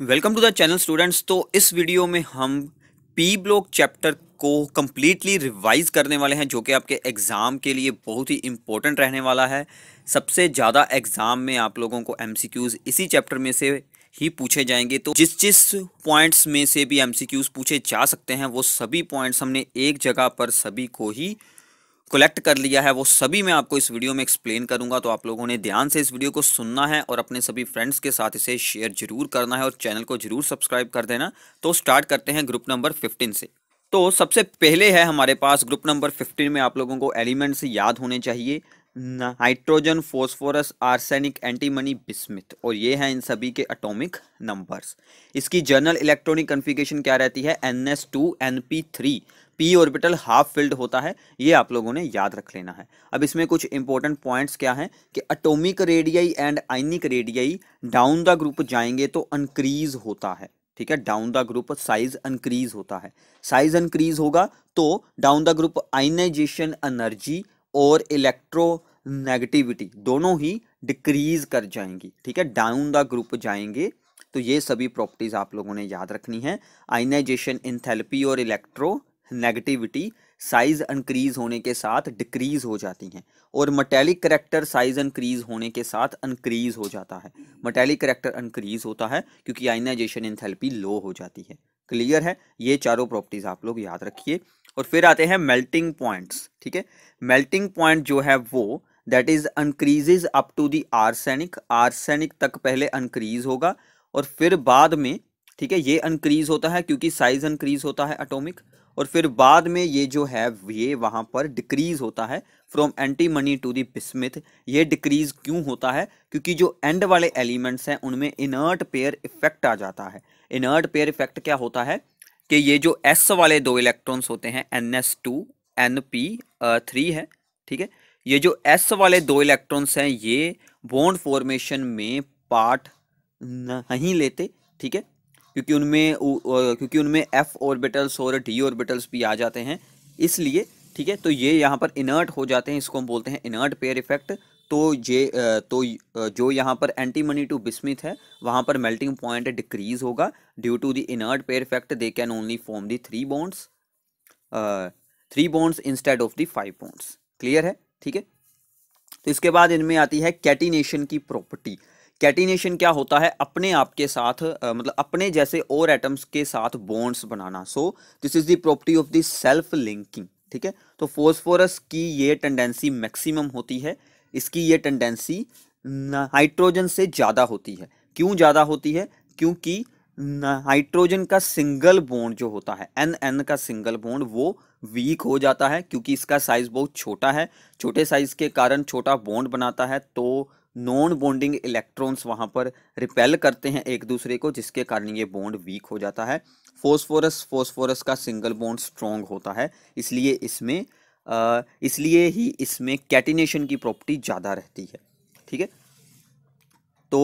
welcome to the channel students तो इस video में हम पी ब्लॉक चैप्टर को कम्प्लीटली रिवाइज करने वाले हैं जो कि आपके एग्ज़ाम के लिए बहुत ही इम्पोर्टेंट रहने वाला है सबसे ज़्यादा एग्ज़ाम में आप लोगों को क्यूज इसी चैप्टर में से ही पूछे जाएंगे तो जिस जिस पॉइंट्स में से भी क्यूज पूछे जा सकते हैं वो सभी पॉइंट्स हमने एक जगह पर सभी को ही कलेक्ट कर लिया है वो सभी मैं आपको इस वीडियो में एक्सप्लेन करूंगा तो आप लोगों ने ध्यान से इस वीडियो को सुनना है और अपने सभी फ्रेंड्स के साथ इसे शेयर जरूर करना है और चैनल को जरूर सब्सक्राइब कर देना तो स्टार्ट करते हैं ग्रुप नंबर फिफ्टीन से तो सबसे पहले है हमारे पास ग्रुप नंबर फिफ्टीन में आप लोगों को एलिमेंट्स याद होने चाहिए nitrogen phosphorus arsenic antimony bismuth और ये हैं इन सभी के अटोमिक नंबर्स इसकी जनरल इलेक्ट्रॉनिक कन्फिगेशन क्या रहती है N S two N p three p orbital half filled होता है ये आप लोगों ने याद रख लेना है अब इसमें कुछ इंपॉर्टेंट पॉइंट्स क्या हैं कि atomic radii and ionic radii down the group जाएंगे तो इंक्रीज होता है ठीक है down the group size increase होता है साइज इंक्रीज होगा तो down the group ionization energy और इलेक्ट्रो नेगेटिविटी दोनों ही डिक्रीज कर जाएंगी ठीक है डाउन द ग्रुप जाएंगे तो ये सभी प्रॉपर्टीज आप लोगों ने याद रखनी है आइनाइजेशन इंथेलपी और इलेक्ट्रो नेगेटिविटी साइज इंक्रीज होने के साथ डिक्रीज हो जाती हैं और मटेलिक करेक्टर साइज इंक्रीज होने के साथ इंक्रीज हो जाता है मटेलिक करेक्टर इंक्रीज होता है क्योंकि आइनाइजेशन इंथेल्पी लो हो जाती है क्लियर है ये चारों प्रॉपर्टीज आप लोग याद रखिए और फिर आते हैं मेल्टिंग पॉइंट्स ठीक है मेल्टिंग पॉइंट जो है वो that is increase up to the arsenic arsenic तक पहले अनक्रीज होगा और फिर बाद में ठीक है ये इंक्रीज होता है क्योंकि साइज इंक्रीज होता है अटोमिक और फिर बाद में ये जो है ये वहाँ पर डिक्रीज होता है from antimony to the bismuth ये डिक्रीज क्यों होता है क्योंकि जो एंड वाले एलिमेंट्स हैं उनमें इनर्ट पेयर इफेक्ट आ जाता है इनर्ट पेयर इफेक्ट क्या होता है कि ये जो एस वाले दो इलेक्ट्रॉन्स होते हैं n S two N p three है ठीक है ये जो एस वाले दो इलेक्ट्रॉन्स हैं ये बॉन्ड फॉर्मेशन में पार्ट नहीं लेते ठीक है क्योंकि उनमें क्योंकि उनमें एफ ऑर्बिटल्स और डी ऑर्बिटल्स भी आ जाते हैं इसलिए ठीक है तो ये यहाँ पर इनर्ट हो जाते हैं इसको हम बोलते हैं इनर्ट पेयर इफेक्ट तो ये तो जो यहाँ पर एंटीमनी टू बिस्मिथ है वहाँ पर मेल्टिंग पॉइंट डिक्रीज होगा due to the inert pair effect they can only form the three bonds three bonds instead of the five bonds clear है ठीक है तो इसके बाद इनमें आती है कैटिनेशन की प्रॉपर्टी कैटिनेशन क्या होता है अपने आप के साथ मतलब अपने जैसे और एटम्स के साथ बॉन्ड्स बनाना so this is the property of the self linking ठीक है तो फोस्फोरस की ये टेंडेंसी मैक्सिमम होती है इसकी ये टेंडेंसी नाइट्रोजन से ज़्यादा होती है क्यों ज़्यादा होती है क्योंकि नाइट्रोजन का सिंगल बॉन्ड जो होता है एन एन का सिंगल बॉन्ड वो वीक हो जाता है क्योंकि इसका साइज़ बहुत छोटा है छोटे साइज़ के कारण छोटा बॉन्ड बनाता है तो नॉन बॉन्डिंग इलेक्ट्रॉन्स वहाँ पर रिपेल करते हैं एक दूसरे को जिसके कारण ये बॉन्ड वीक हो जाता है फोस्फोरस फोस्फोरस का सिंगल बॉन्ड स्ट्रॉन्ग होता है इसलिए इसमें इसलिए ही इसमें कैटिनेशन की प्रॉपर्टी ज़्यादा रहती है ठीक है तो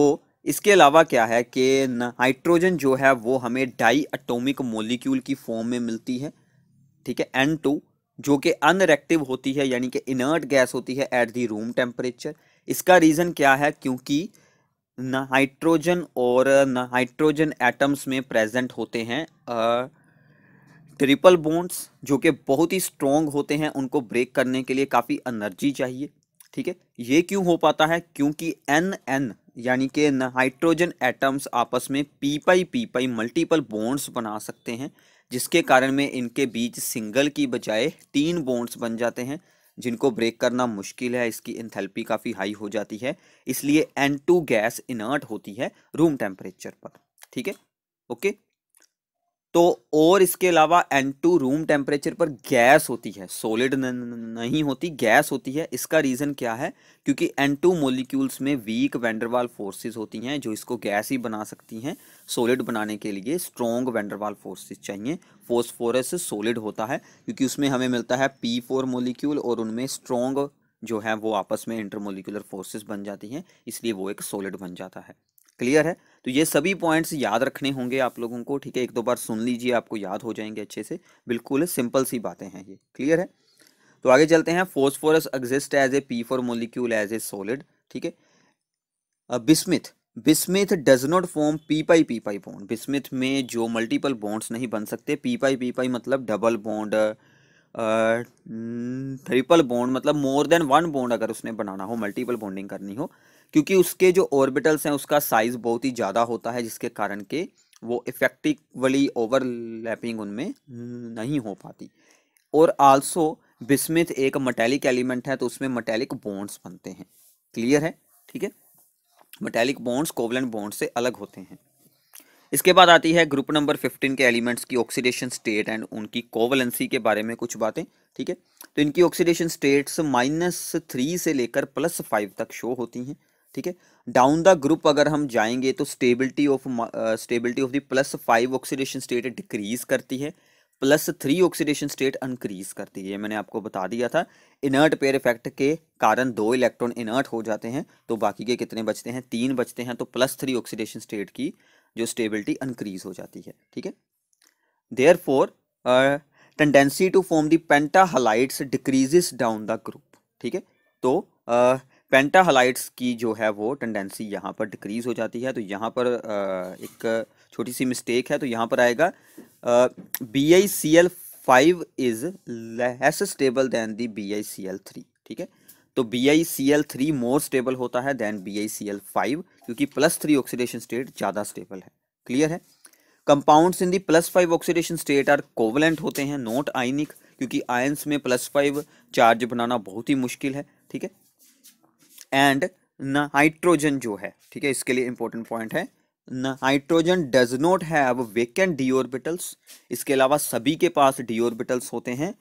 इसके अलावा क्या है कि नाइट्रोजन जो है वो हमें डाई अटोमिक मोलिक्यूल की फॉर्म में मिलती है ठीक है एन टू जो कि अनरेक्टिव होती है यानी कि इनर्ट गैस होती है एट दी रूम टेम्परेचर इसका रीज़न क्या है क्योंकि नाइट्रोजन और नाइट्रोजन एटम्स में प्रेजेंट होते हैं ट्रिपल बोन्ड्स जो कि बहुत ही स्ट्रोंग होते हैं उनको ब्रेक करने के लिए काफ़ी एनर्जी चाहिए ठीक है ये क्यों हो पाता है क्योंकि एन एन यानी कि नाइट्रोजन एटम्स आपस में P pi P pi multiple bonds बना सकते हैं जिसके कारण में इनके बीच सिंगल की बजाय तीन बोन्ड्स बन जाते हैं जिनको ब्रेक करना मुश्किल है इसकी इंथेल्पी काफ़ी हाई हो जाती है इसलिए एन टू गैस इनर्ट होती है रूम टेम्परेचर पर ठीक है ओके तो और इसके अलावा एन टू रूम टेम्परेचर पर गैस होती है सॉलिड नहीं होती गैस होती है इसका रीज़न क्या है क्योंकि एन टू मोलिक्यूल्स में वीक वेंडरवाल फोर्सेस होती हैं जो इसको गैस ही बना सकती हैं सॉलिड बनाने के लिए स्ट्रॉन्ग वेंडरवाल फोर्सेस चाहिए फोस्फोरस सॉलिड होता है क्योंकि उसमें हमें मिलता है पी फोर मोलिक्यूल और उनमें स्ट्रॉन्ग जो है वो आपस में इंटरमोलिकुलर फोर्सेस बन जाती हैं इसलिए वो एक सॉलिड बन जाता है क्लियर है तो ये सभी पॉइंट्स याद रखने होंगे आप लोगों को ठीक है एक दो बार सुन लीजिए आपको याद हो जाएंगे अच्छे से बिल्कुल सिंपल सी बातें हैं ये क्लियर है तो आगे चलते हैं phosphorus exist as a P four molecule as a solid ठीक है bismuth bismuth does not form p pi P pi bond bismuth में जो मल्टीपल बॉन्ड्स नहीं बन सकते पी पाई पी पाई मतलब डबल बॉन्ड ट्रिपल बॉन्ड मतलब मोर देन वन बॉन्ड अगर उसने बनाना हो मल्टीपल बॉन्डिंग करनी हो क्योंकि उसके जो ऑर्बिटल्स हैं उसका साइज बहुत ही ज़्यादा होता है जिसके कारण के वो इफेक्टिवली ओवरलैपिंग उनमें नहीं हो पाती और आल्सो बिस्मिथ एक मटैलिक एलिमेंट है तो उसमें मटैलिक बॉन्ड्स बनते हैं क्लियर है ठीक है मटैलिक बॉन्ड्स कोवलन बॉन्ड से अलग होते हैं इसके बाद आती है ग्रुप नंबर फिफ्टीन के एलिमेंट्स की ऑक्सीडेशन स्टेट एंड उनकी कोवलेंसी के बारे में कुछ बातें ठीक है तो इनकी ऑक्सीडेशन स्टेट्स माइनस थ्री से लेकर प्लस फाइव तक शो होती हैं ठीक है डाउन द ग्रुप अगर हम जाएंगे तो stability of stability of the plus five oxidation state decrease करती है plus three oxidation state increase करती है मैंने आपको बता दिया था इनर्ट पेयर इफेक्ट के कारण दो इलेक्ट्रॉन इनर्ट हो जाते हैं तो बाकी के कितने बचते हैं तीन बचते हैं तो प्लस थ्री ऑक्सीडेशन स्टेट की जो स्टेबिलिटी इंक्रीज हो जाती है ठीक है therefore tendency to form the penta decreases decreases down the group ठीक है तो uh, पेंटाहलाइट्स की जो है वो टेंडेंसी यहाँ पर डिक्रीज़ हो जाती है तो यहाँ पर एक छोटी सी मिस्टेक है तो यहाँ पर आएगा B I C L five is less stable than the B I C L three ठीक है तो B I C L three more stable होता है than B I C L five क्योंकि प्लस थ्री ऑक्सीडेशन स्टेट ज़्यादा stable है clear है compounds in the plus five oxidation state are covalent होते हैं नॉट आइनिक क्योंकि आयंस में प्लस फाइव चार्ज बनाना बहुत ही मुश्किल है ठीक है एंड नाइट्रोजन जो है ठीक है इसके लिए इंपॉर्टेंट पॉइंट है nitrogen does not have vacant d orbitals इसके अलावा सभी के पास डी ऑर्बिटल्स होते हैं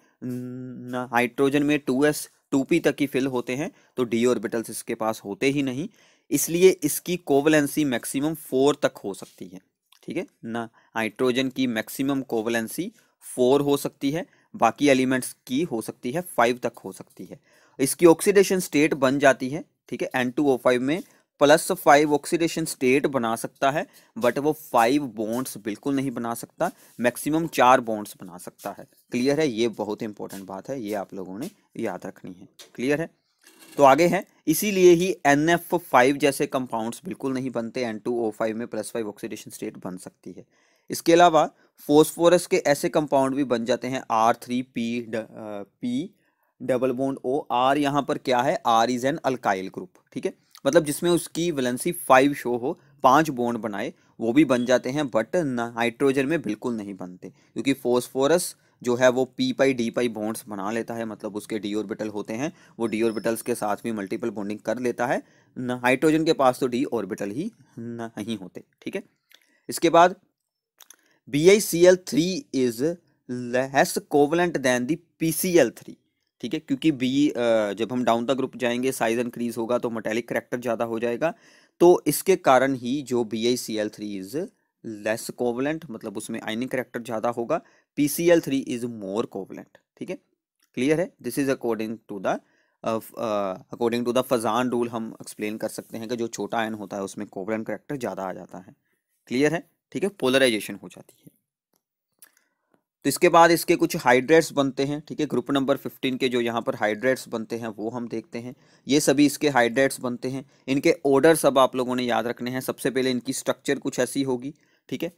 नाइट्रोजन में टू एस टू पी तक ही फिल होते हैं तो डी ऑर्बिटल्स इसके पास होते ही नहीं इसलिए इसकी कोवलेंसी मैक्सिमम फोर तक हो सकती है ठीक है ना नाइट्रोजन की मैक्सिमम कोवलेंसी फोर हो सकती है बाकी एलिमेंट्स की हो सकती है फाइव तक हो सकती है इसकी ऑक्सीडेशन स्टेट बन जाती है ठीक है एन टू ओ फाइव में प्लस फाइव ऑक्सीडेशन स्टेट बना सकता है बट वो फाइव बॉन्ड्स बिल्कुल नहीं बना सकता मैक्सिमम चार बॉन्ड्स बना सकता है क्लियर है ये बहुत इंपॉर्टेंट बात है ये आप लोगों ने याद रखनी है क्लियर है तो आगे है इसीलिए ही एन एफ फाइव जैसे कंपाउंड्स बिल्कुल नहीं बनते एन टू ओ फाइव में प्लस फाइव ऑक्सीडेशन स्टेट बन सकती है इसके अलावा फोस्फोरस के ऐसे कंपाउंड भी बन जाते हैं R three P P double bond O R यहाँ पर क्या है R is an alkyl group ठीक है मतलब जिसमें उसकी वैलेंसी फाइव शो हो पांच बॉन्ड बनाए वो भी बन जाते हैं बट नाइट्रोजन में बिल्कुल नहीं बनते क्योंकि फोस्फोरस जो है वो p pi d pi bonds बना लेता है मतलब उसके डी ऑर्बिटल होते हैं वो डी ऑर्बिटल्स के साथ भी मल्टीपल बॉन्डिंग कर लेता है हाइड्रोजन के पास तो डी ऑर्बिटल ही नहीं होते ठीक है इसके बाद B I C L three is less covalent than the P C L three ठीक है क्योंकि बी जब हम डाउन द ग्रुप जाएंगे साइज इंक्रीज होगा तो मोटेलिक करेक्टर ज़्यादा हो जाएगा तो इसके कारण ही जो B I C L three is less covalent मतलब उसमें आइनिंग करेक्टर ज़्यादा होगा P C L three is more covalent ठीक है क्लियर है this is according to the according to the Fajan rule हम एक्सप्लेन कर सकते हैं कि जो छोटा आयन होता है उसमें कोवलेंट करेक्टर ज़्यादा आ जाता है क्लियर है ठीक है पोलराइजेशन हो जाती है तो इसके बाद इसके कुछ हाइड्रेट्स बनते हैं ठीक है ग्रुप नंबर फिफ्टीन के जो यहाँ पर हाइड्रेट्स बनते हैं वो हम देखते हैं ये सभी इसके हाइड्रेट्स बनते हैं इनके ऑर्डर सब आप लोगों ने याद रखने हैं सबसे पहले इनकी स्ट्रक्चर कुछ ऐसी होगी ठीक है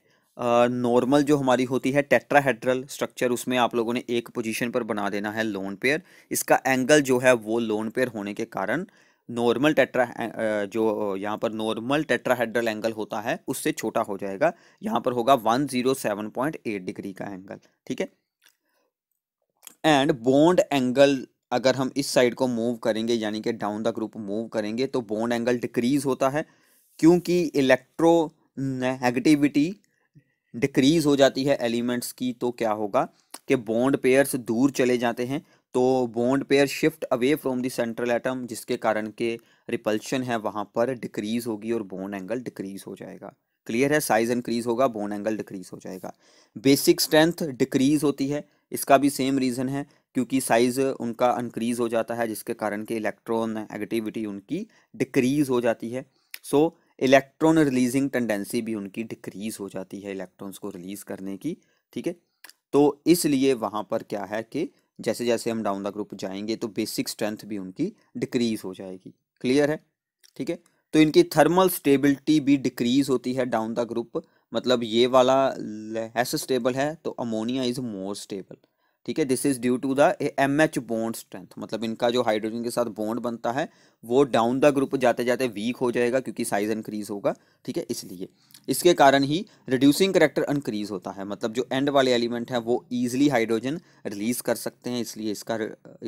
नॉर्मल जो हमारी होती है टेट्राहेड्रल स्ट्रक्चर उसमें आप लोगों ने एक पोजीशन पर बना देना है लोन पेयर इसका एंगल जो है वो लोन पेयर होने के कारण नॉर्मल टेट्रा eh, eh, जो eh, यहाँ पर नॉर्मल टेट्राहेड्रल एंगल होता है उससे छोटा हो जाएगा यहाँ पर होगा one zero seven point eight degree का एंगल ठीक है एंड बोंड एंगल अगर हम इस साइड को मूव करेंगे यानी कि डाउन द ग्रुप मूव करेंगे तो बोंड एंगल डिक्रीज होता है क्योंकि इलेक्ट्रो नेगेटिविटी डिक्रीज हो जाती है एलिमेंट्स की तो क्या होगा कि बॉन्ड पेयर्स दूर चले जाते हैं तो bond pair shift away from the central atom जिसके कारण के रिपल्शन है वहाँ पर डिक्रीज़ होगी और बोन एंगल डिक्रीज़ हो जाएगा क्लियर है साइज इंक्रीज़ होगा बोन एंगल डिक्रीज़ हो जाएगा बेसिक स्ट्रेंथ डिक्रीज़ होती है इसका भी सेम रीज़न है क्योंकि साइज़ उनका इंक्रीज़ हो जाता है जिसके कारण के इलेक्ट्रॉन नेगेटिविटी उनकी डिक्रीज़ हो जाती है so so, electron releasing tendency भी उनकी डिक्रीज़ हो जाती है इलेक्ट्रॉन्स को रिलीज़ करने की ठीक है तो इसलिए वहाँ पर क्या है कि जैसे जैसे हम डाउन द ग्रुप जाएंगे तो बेसिक स्ट्रेंथ भी उनकी डिक्रीज हो जाएगी क्लियर है ठीक है तो इनकी थर्मल स्टेबिलिटी भी डिक्रीज होती है डाउन द ग्रुप मतलब ये वाला लेस स्टेबल है तो अमोनिया इज़ मोर स्टेबल ठीक है this is due to the M H bond strength मतलब इनका जो हाइड्रोजन के साथ बॉन्ड बनता है वो डाउन द ग्रुप जाते जाते वीक हो जाएगा क्योंकि साइज इंक्रीज होगा ठीक है इसलिए इसके कारण ही रिड्यूसिंग करेक्टर इंक्रीज होता है मतलब जो एंड वाले एलिमेंट हैं वो ईजिली हाइड्रोजन रिलीज कर सकते हैं इसलिए इसका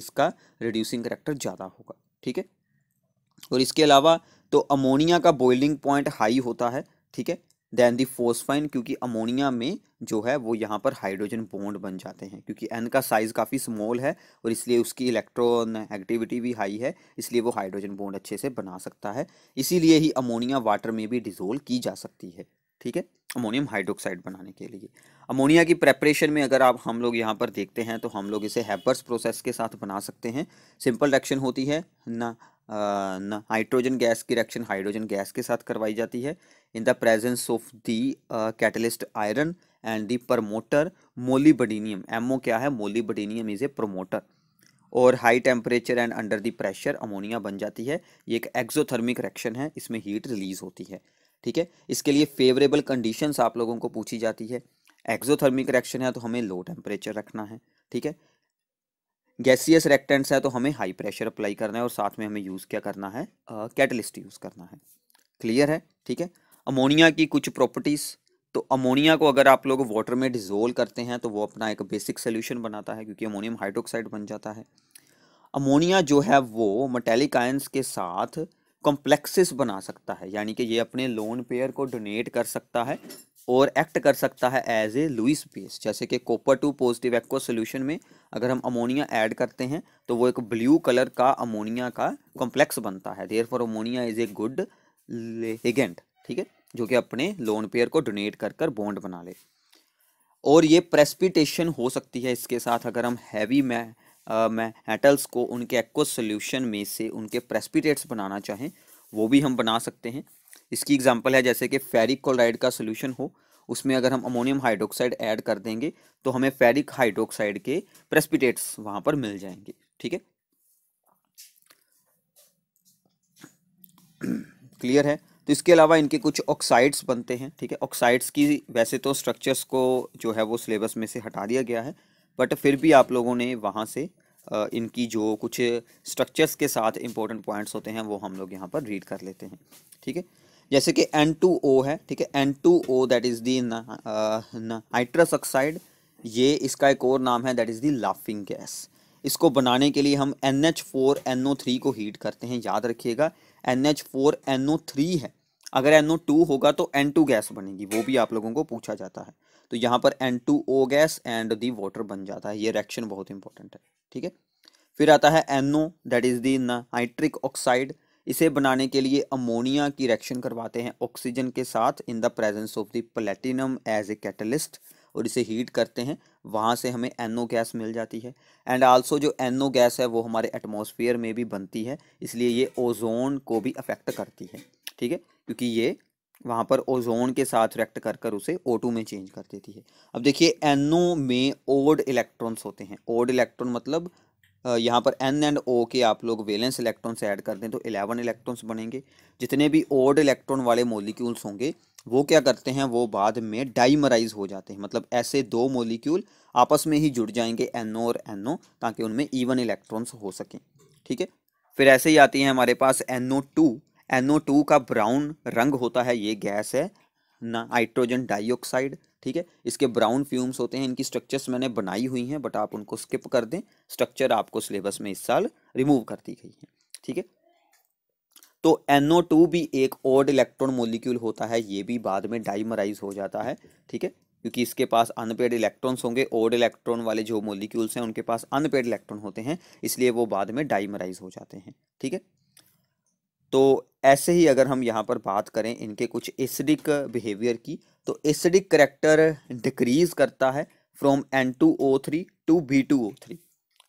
इसका रिड्यूसिंग करेक्टर ज़्यादा होगा ठीक है और इसके अलावा तो अमोनिया का बॉइलिंग पॉइंट हाई होता है ठीक है देन दी फोस्फाइन क्योंकि अमोनिया में जो है वो यहाँ पर हाइड्रोजन बॉन्ड बन जाते हैं क्योंकि एन का साइज़ काफ़ी स्मॉल है और इसलिए उसकी इलेक्ट्रॉन एक्टिविटी भी हाई है इसलिए वो हाइड्रोजन बॉन्ड अच्छे से बना सकता है इसीलिए ही अमोनिया वाटर में भी डिजोल्व की जा सकती है ठीक है अमोनियम हाइड्रोक्साइड बनाने के लिए अमोनिया की प्रेपरेशन में अगर आप हम लोग यहाँ पर देखते हैं तो हम लोग इसे हैपर्स प्रोसेस के साथ बना सकते हैं सिंपल रेक्शन होती है ना हाइड्रोजन गैस की रिएक्शन हाइड्रोजन गैस के साथ करवाई जाती है in the presence of the catalyst iron and the promoter molybdenum MO क्या है मोलीबडीनियम इज़ ए प्रोमोटर और high temperature and under the pressure ammonia बन जाती है ये एक एक्जोथर्मिक रिएक्शन है इसमें हीट रिलीज होती है ठीक है इसके लिए फेवरेबल कंडीशंस आप लोगों को पूछी जाती है एक्जोथर्मिक रिएक्शन है तो हमें लो टेम्परेचर रखना है ठीक है गैसियस रेक्टेंट्स है तो हमें हाई प्रेशर अप्लाई करना है और साथ में हमें यूज़ क्या करना है कैटलिस्ट यूज़ करना है क्लियर है ठीक है अमोनिया की कुछ प्रॉपर्टीज़ तो अमोनिया को अगर आप लोग वाटर में डिजोल्व करते हैं तो वो अपना एक बेसिक सोल्यूशन बनाता है क्योंकि अमोनियम हाइड्रोक्साइड बन जाता है अमोनिया जो है वो मेटेलिक आयंस के साथ कॉम्प्लेक्सेस बना सकता है यानी कि ये अपने लोन पेयर को डोनेट कर सकता है और एक्ट कर सकता है एज ए लुइस बेस जैसे कि copper two positive aqua solution में अगर हम अमोनिया ऐड करते हैं तो वो एक ब्लू कलर का अमोनिया का कॉम्प्लेक्स बनता है therefore ammonia is a good ligand ठीक है जो कि अपने लोन पेयर को डोनेट कर कर बॉन्ड बना ले और ये प्रेस्पिटेशन हो सकती है इसके साथ अगर हम हैवी मै मेटल्स को उनके एक्वा सोल्यूशन में से उनके प्रेस्पिटेट्स बनाना चाहें वो भी हम बना सकते हैं इसकी एग्जाम्पल है जैसे कि फेरिक क्लोराइड का सोल्यूशन हो उसमें अगर हम अमोनियम हाइड्रोक्साइड ऐड कर देंगे तो हमें फेरिक हाइड्रोक्साइड के प्रेस्पिटेट्स वहां पर मिल जाएंगे ठीक है क्लियर है तो इसके अलावा इनके कुछ ऑक्साइड्स बनते हैं ठीक है ऑक्साइड्स की वैसे तो स्ट्रक्चर्स को जो है वो सिलेबस में से हटा दिया गया है बट फिर भी आप लोगों ने वहाँ से इनकी जो कुछ स्ट्रक्चर्स के साथ इंपॉर्टेंट पॉइंट्स होते हैं वो हम लोग यहाँ पर रीड कर लेते हैं ठीक है जैसे कि एन टू ओ है ठीक है N two O that is the nitrous oxide ये इसका एक और नाम है that is the laughing gas इसको बनाने के लिए हम N H four N O three को हीट करते हैं याद रखिएगा N H four N O three है अगर एन ओ टू होगा तो एन टू गैस बनेगी वो भी आप लोगों को पूछा जाता है तो यहाँ पर N two O gas and the water बन जाता है ये रिएक्शन बहुत इंपॉर्टेंट है ठीक है फिर आता है N O that is the nitric oxide इसे बनाने के लिए अमोनिया की रिएक्शन करवाते हैं ऑक्सीजन के साथ in the presence of the platinum as a catalyst और इसे हीट करते हैं वहाँ से हमें एनो गैस मिल जाती है एंड आल्सो जो एनो गैस है वो हमारे एटमॉस्फेयर में भी बनती है इसलिए ये ओजोन को भी अफेक्ट करती है ठीक है क्योंकि ये वहाँ पर ओजोन के साथ रिएक्ट कर कर उसे O2 में चेंज कर देती है अब देखिए एनो में ओड इलेक्ट्रॉन्स होते हैं ओड इलेक्ट्रॉन मतलब यहाँ पर एन एंड ओ के आप लोग वेलेंस इलेक्ट्रॉन्स ऐड कर दें तो इलेवन इलेक्ट्रॉन्स बनेंगे जितने भी ओड इलेक्ट्रॉन वाले मोलिक्यूल्स होंगे वो क्या करते हैं वो बाद में डाइमराइज हो जाते हैं मतलब ऐसे दो मोलिक्यूल आपस में ही जुड़ जाएंगे एन और एन ओ ताकि उनमें ईवन इलेक्ट्रॉन्स हो सकें ठीक है फिर ऐसे ही आती है हमारे पास N O two N O two का ब्राउन रंग होता है ये गैस है ना हाइड्रोजन डाइऑक्साइड ठीक है इसके ब्राउन फ्यूम्स होते हैं इनकी स्ट्रक्चर्स मैंने बनाई हुई हैं बट आप उनको स्किप कर दें स्ट्रक्चर आपको सिलेबस में इस साल रिमूव कर दी गई है ठीक है तो एनओ टू भी एक ओड इलेक्ट्रॉन मोलिक्यूल होता है ये भी बाद में डाइमराइज हो जाता है ठीक है क्योंकि इसके पास अनपेड इलेक्ट्रॉन्स होंगे ओड इलेक्ट्रॉन वाले जो मोलिक्यूल्स हैं उनके पास अनपेड इलेक्ट्रॉन होते हैं इसलिए वो बाद में डाइमराइज हो जाते हैं ठीक है तो ऐसे ही अगर हम यहाँ पर बात करें इनके कुछ एसिडिक बिहेवियर की तो एसिडिक करेक्टर डिक्रीज करता है from N two O three to B two O three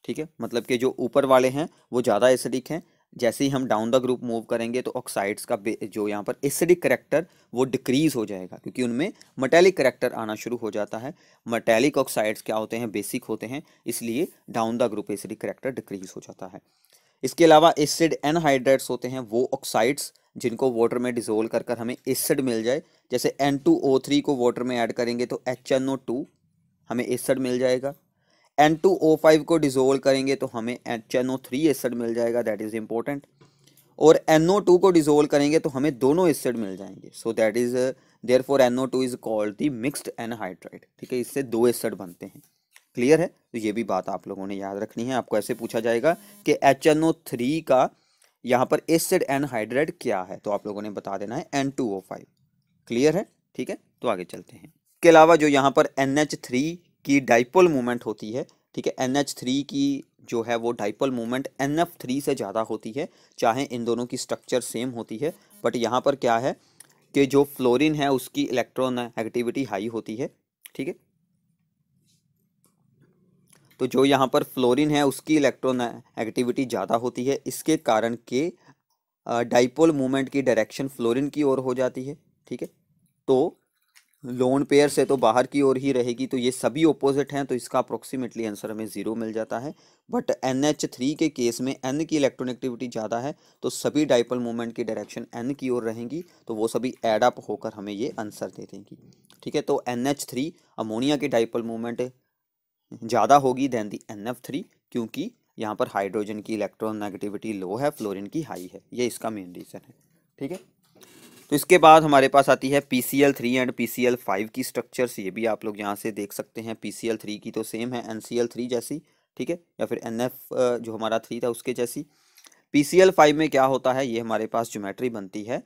ठीक है मतलब कि जो ऊपर वाले हैं वो ज़्यादा एसिडिक हैं जैसे ही हम डाउन द ग्रुप मूव करेंगे तो ऑक्साइड्स का जो यहाँ पर एसिडिक करेक्टर वो डिक्रीज़ हो जाएगा क्योंकि उनमें मटैलिक करेक्टर आना शुरू हो जाता है मटैलिक ऑक्साइड्स क्या होते हैं बेसिक होते हैं इसलिए down the group acidic character decrease हो जाता है इसके अलावा एसिड एनहाइड्रेट्स होते हैं वो ऑक्साइड्स जिनको वाटर में डिजोल्व कर कर हमें एसिड मिल जाए जैसे N2O3 को वाटर में ऐड करेंगे तो HNO2 हमें एसिड मिल जाएगा N2O5 को डिजोल्व करेंगे तो हमें HNO3 एसिड मिल जाएगा दैट इज़ इम्पोर्टेंट और NO2 को डिजोल्व करेंगे तो हमें दोनों एसिड मिल जाएंगे so that is therefore N is called the mixed anhydride ठीक है इससे दो एसिड बनते हैं क्लियर है तो ये भी बात आप लोगों ने याद रखनी है आपको ऐसे पूछा जाएगा कि एच एन ओ थ्री का यहाँ पर एसिड एनहाइड्रेट क्या है तो आप लोगों ने बता देना है N two O five clear है ठीक है तो आगे चलते हैं इसके अलावा जो यहाँ पर एन एच थ्री की डाइपोल मूवमेंट होती है ठीक है एन एच थ्री की जो है वो dipole movement N F three से ज़्यादा होती है चाहे इन दोनों की स्ट्रक्चर सेम होती है बट यहाँ पर क्या है कि जो फ्लोरिन है उसकी इलेक्ट्रॉन एक्टिविटी हाई होती है ठीक है तो जो यहाँ पर फ्लोरीन है उसकी इलेक्ट्रॉन एक्टिविटी ज़्यादा होती है इसके कारण के डाइपोल मूवमेंट की डायरेक्शन फ्लोरीन की ओर हो जाती है ठीक है तो लोन पेयर से तो बाहर की ओर ही रहेगी तो ये सभी ओपोजिट हैं तो इसका अप्रोक्सीमेटली आंसर हमें ज़ीरो मिल जाता है बट एन एच थ्री के केस में एन की इलेक्ट्रोनेगेटिविटी ज़्यादा है तो सभी डाइपल मूवमेंट की डायरेक्शन एन की ओर रहेंगी तो वो सभी एड अप होकर हमें ये आंसर दे देंगी ठीक है तो एन एच थ्री अमोनिया की डाइपल मूवमेंट ज़्यादा होगी than the N F three क्योंकि यहाँ पर हाइड्रोजन की इलेक्ट्रॉन नेगेटिविटी लो है फ्लोरिन की हाई है ये इसका मेन रीज़न है ठीक है तो इसके बाद हमारे पास आती है P C L three and P C L five की स्ट्रक्चर्स ये भी आप लोग यहाँ से देख सकते हैं पी सी एल थ्री की तो सेम है एन सी एल थ्री जैसी ठीक है या फिर एन एफ जो हमारा थ्री था उसके जैसी पी सी एल फाइव में क्या होता है ये हमारे पास जोमेट्री बनती है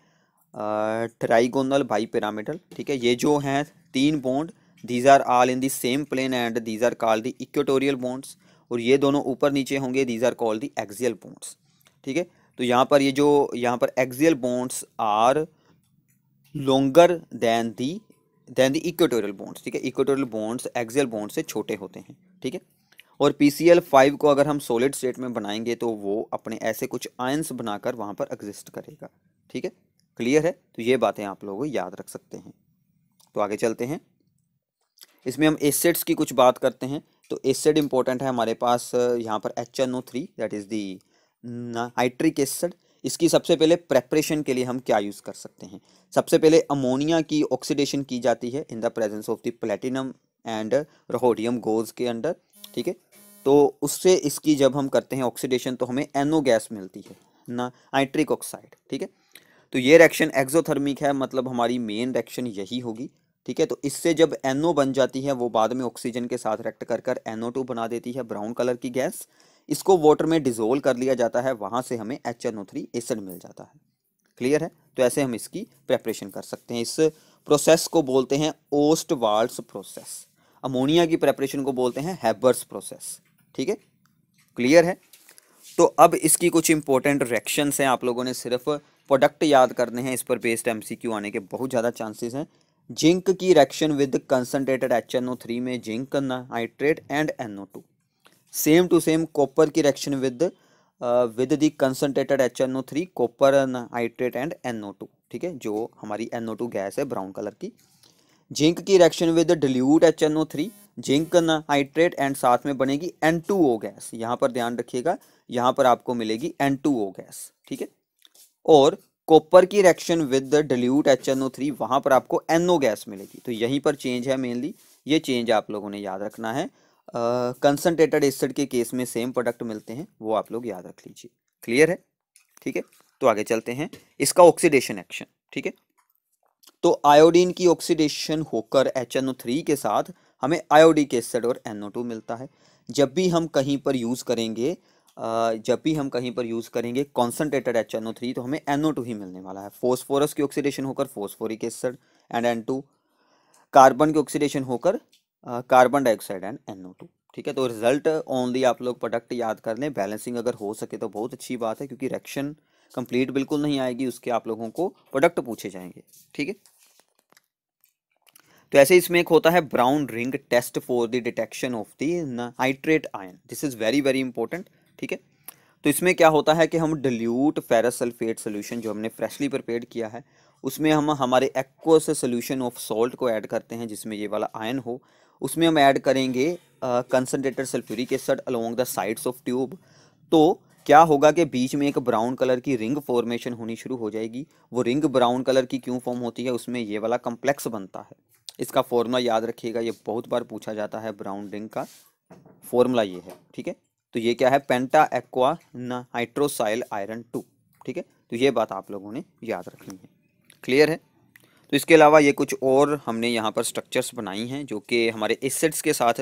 ट्राइगोनल बाई पिरामिडल ठीक है ये जो हैं तीन bond these are all in the same plane and these are call the equatorial bonds और ये दोनों ऊपर नीचे होंगे these are call the axial bonds ठीक है तो यहाँ पर ये जो यहाँ पर axial bonds are longer than the than the equatorial bonds ठीक है इक्वेटोरियल बोन्ड्स एक्जियल बोन्ड से छोटे होते हैं ठीक है और पी सी एल फाइव को अगर हम सोलिड स्टेट में बनाएंगे तो वो अपने ऐसे कुछ आयंस बनाकर वहाँ पर एग्जिस्ट करेगा ठीक है क्लियर है तो ये बातें आप लोग याद रख सकते हैं तो आगे चलते हैं इसमें हम एसिड्स की कुछ बात करते हैं तो एसिड इंपॉर्टेंट है हमारे पास यहाँ पर H N O three that is the nitric acid इसकी सबसे पहले प्रेपरेशन के लिए हम क्या यूज़ कर सकते हैं सबसे पहले अमोनिया की ऑक्सीडेशन की जाती है in the presence of the platinum and rhodium gauze के अंडर ठीक है तो उससे इसकी जब हम करते हैं ऑक्सीडेशन तो हमें एनो गैस मिलती है ना नाइट्रिक ऑक्साइड ठीक है तो ये रिएक्शन एक्जोथर्मिक है मतलब हमारी मेन रिएक्शन यही होगी ठीक है तो इससे जब एनओ बन जाती है वो बाद में ऑक्सीजन के साथ रिएक्ट कर कर टू बना देती है ब्राउन कलर की गैस इसको वाटर में डिजोल्व कर लिया जाता है वहाँ से हमें H N O three acid मिल जाता है क्लियर है तो ऐसे हम इसकी प्रेपरेशन कर सकते हैं इस प्रोसेस को बोलते हैं ओस्ट वाल्स प्रोसेस अमोनिया की प्रेपरेशन को बोलते हैं हैबर्स प्रोसेस ठीक है क्लियर है तो अब इसकी कुछ इंपॉर्टेंट रिएक्शंस हैं आप लोगों ने सिर्फ प्रोडक्ट याद करने हैं इस पर बेस्ड एमसीक्यू आने के बहुत ज़्यादा चांसेस हैं जिंक की reaction with concentrated H N O three में जिंक करना hydrate and N O two same to same copper की reaction with with the concentrated H N O three copper hydrate and N O two ठीक है जो हमारी N O two gas है brown colour की zinc की reaction with dilute H N O three zinc hydrate and साथ में बनेगी एन टू ओ गैस यहाँ पर ध्यान रखिएगा यहाँ पर आपको मिलेगी एन टू ओ गैस ठीक है और कॉपर की reaction with the dilute H N O three वहाँ पर आपको एनओ गैस मिलेगी तो यहीं पर चेंज है मेनली ये चेंज आप लोगों ने याद रखना है कंसनट्रेटेड एसिड के केस में सेम प्रोडक्ट मिलते हैं वो आप लोग याद रख लीजिए क्लियर है ठीक है तो आगे चलते हैं इसका ऑक्सीडेशन एक्शन ठीक है तो आयोडीन की ऑक्सीडेशन होकर एच एन ओ थ्री के साथ हमें आयोडिक एसिड और एनओ मिलता है जब भी हम कहीं पर यूज़ करेंगे जब भी हम कहीं पर यूज़ करेंगे concentrated H N O three तो हमें एन ओ टू ही मिलने वाला है फोस्फोरस की ऑक्सीडेशन होकर phosphoric acid and N two carbon की ऑक्सीडेशन होकर carbon dioxide and N O two ठीक है तो रिजल्ट ओनली आप लोग प्रोडक्ट याद कर लें बैलेंसिंग अगर हो सके तो बहुत अच्छी बात है क्योंकि रिएक्शन कंप्लीट बिल्कुल नहीं आएगी उसके आप लोगों को प्रोडक्ट पूछे जाएंगे ठीक है तो ऐसे इसमें एक होता है brown ring test for the detection of the nitrate ion this is very very important ठीक है तो इसमें क्या होता है कि हम डिल्यूट फेरस सल्फेट सोल्यूशन जो हमने फ्रेशली प्रिपेयर किया है उसमें हम हमारे एक्वस सोल्यूशन ऑफ सॉल्ट को ऐड करते हैं जिसमें ये वाला आयन हो उसमें हम ऐड करेंगे concentrated sulphuric acid along the sides of tube तो क्या होगा कि बीच में एक ब्राउन कलर की रिंग फॉर्मेशन होनी शुरू हो जाएगी वो रिंग ब्राउन कलर की क्यों फॉर्म होती है उसमें ये वाला कम्प्लेक्स बनता है इसका फॉर्मूला याद रखिएगा ये बहुत बार पूछा जाता है ब्राउन रिंग का फॉर्मूला ये है ठीक है तो ये क्या है penta aqua nitrosyl iron two ठीक है तो ये बात आप लोगों ने याद रखनी है क्लियर है तो इसके अलावा ये कुछ और हमने यहाँ पर स्ट्रक्चर्स बनाई हैं जो कि हमारे एसेट्स के साथ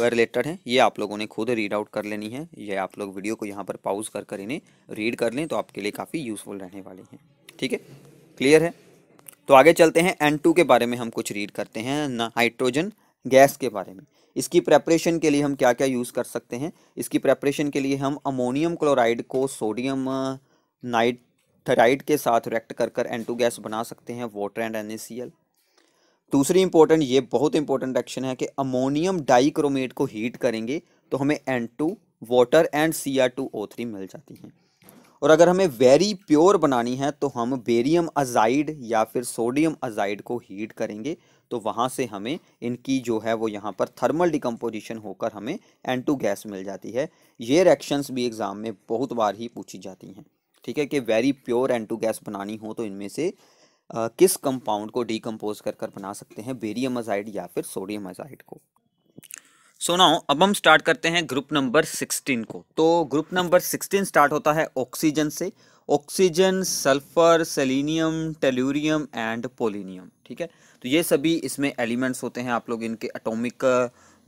रिलेटेड हैं ये आप लोगों ने खुद रीड आउट कर लेनी है ये आप लोग वीडियो को यहाँ पर पाउज कर कर इन्हें रीड कर लें तो आपके लिए काफ़ी यूज़फुल रहने वाले हैं ठीक है क्लियर है तो आगे चलते हैं एन के बारे में हम कुछ रीड करते हैं नाइट्रोजन गैस के बारे में इसकी प्रेपरेशन के लिए हम क्या क्या यूज़ कर सकते हैं इसकी प्रेपरेशन के लिए हम अमोनियम क्लोराइड को सोडियम नाइट्राइड uh, के साथ रिएक्ट कर कर एन गैस बना सकते हैं वाटर एंड एन दूसरी इंपॉर्टेंट ये बहुत इंपॉर्टेंट एक्शन है कि अमोनियम डाइक्रोमेट को हीट करेंगे तो हमें N two water and C R two O three मिल जाती हैं और अगर हमें वेरी प्योर बनानी है तो हम बेरियम अजाइड या फिर सोडियम अजाइड को हीट करेंगे तो वहाँ से हमें इनकी जो है वो यहाँ पर थर्मल डिकम्पोजिशन होकर हमें एन टू गैस मिल जाती है ये रिएक्शंस भी एग्ज़ाम में बहुत बार ही पूछी जाती हैं ठीक है कि very pure N two gas बनानी हो तो इनमें से आ, किस कंपाउंड को डिकम्पोज कर कर बना सकते हैं बेरियम अजाइड या फिर सोडियम अजाइड को सो so नाउ अब हम स्टार्ट करते हैं ग्रुप नंबर सिक्सटीन को तो ग्रुप नंबर सिक्सटीन स्टार्ट होता है ऑक्सीजन से oxygen sulphur selenium tellurium and polonium ठीक है तो ये सभी इसमें एलिमेंट्स होते हैं आप लोग इनके अटोमिक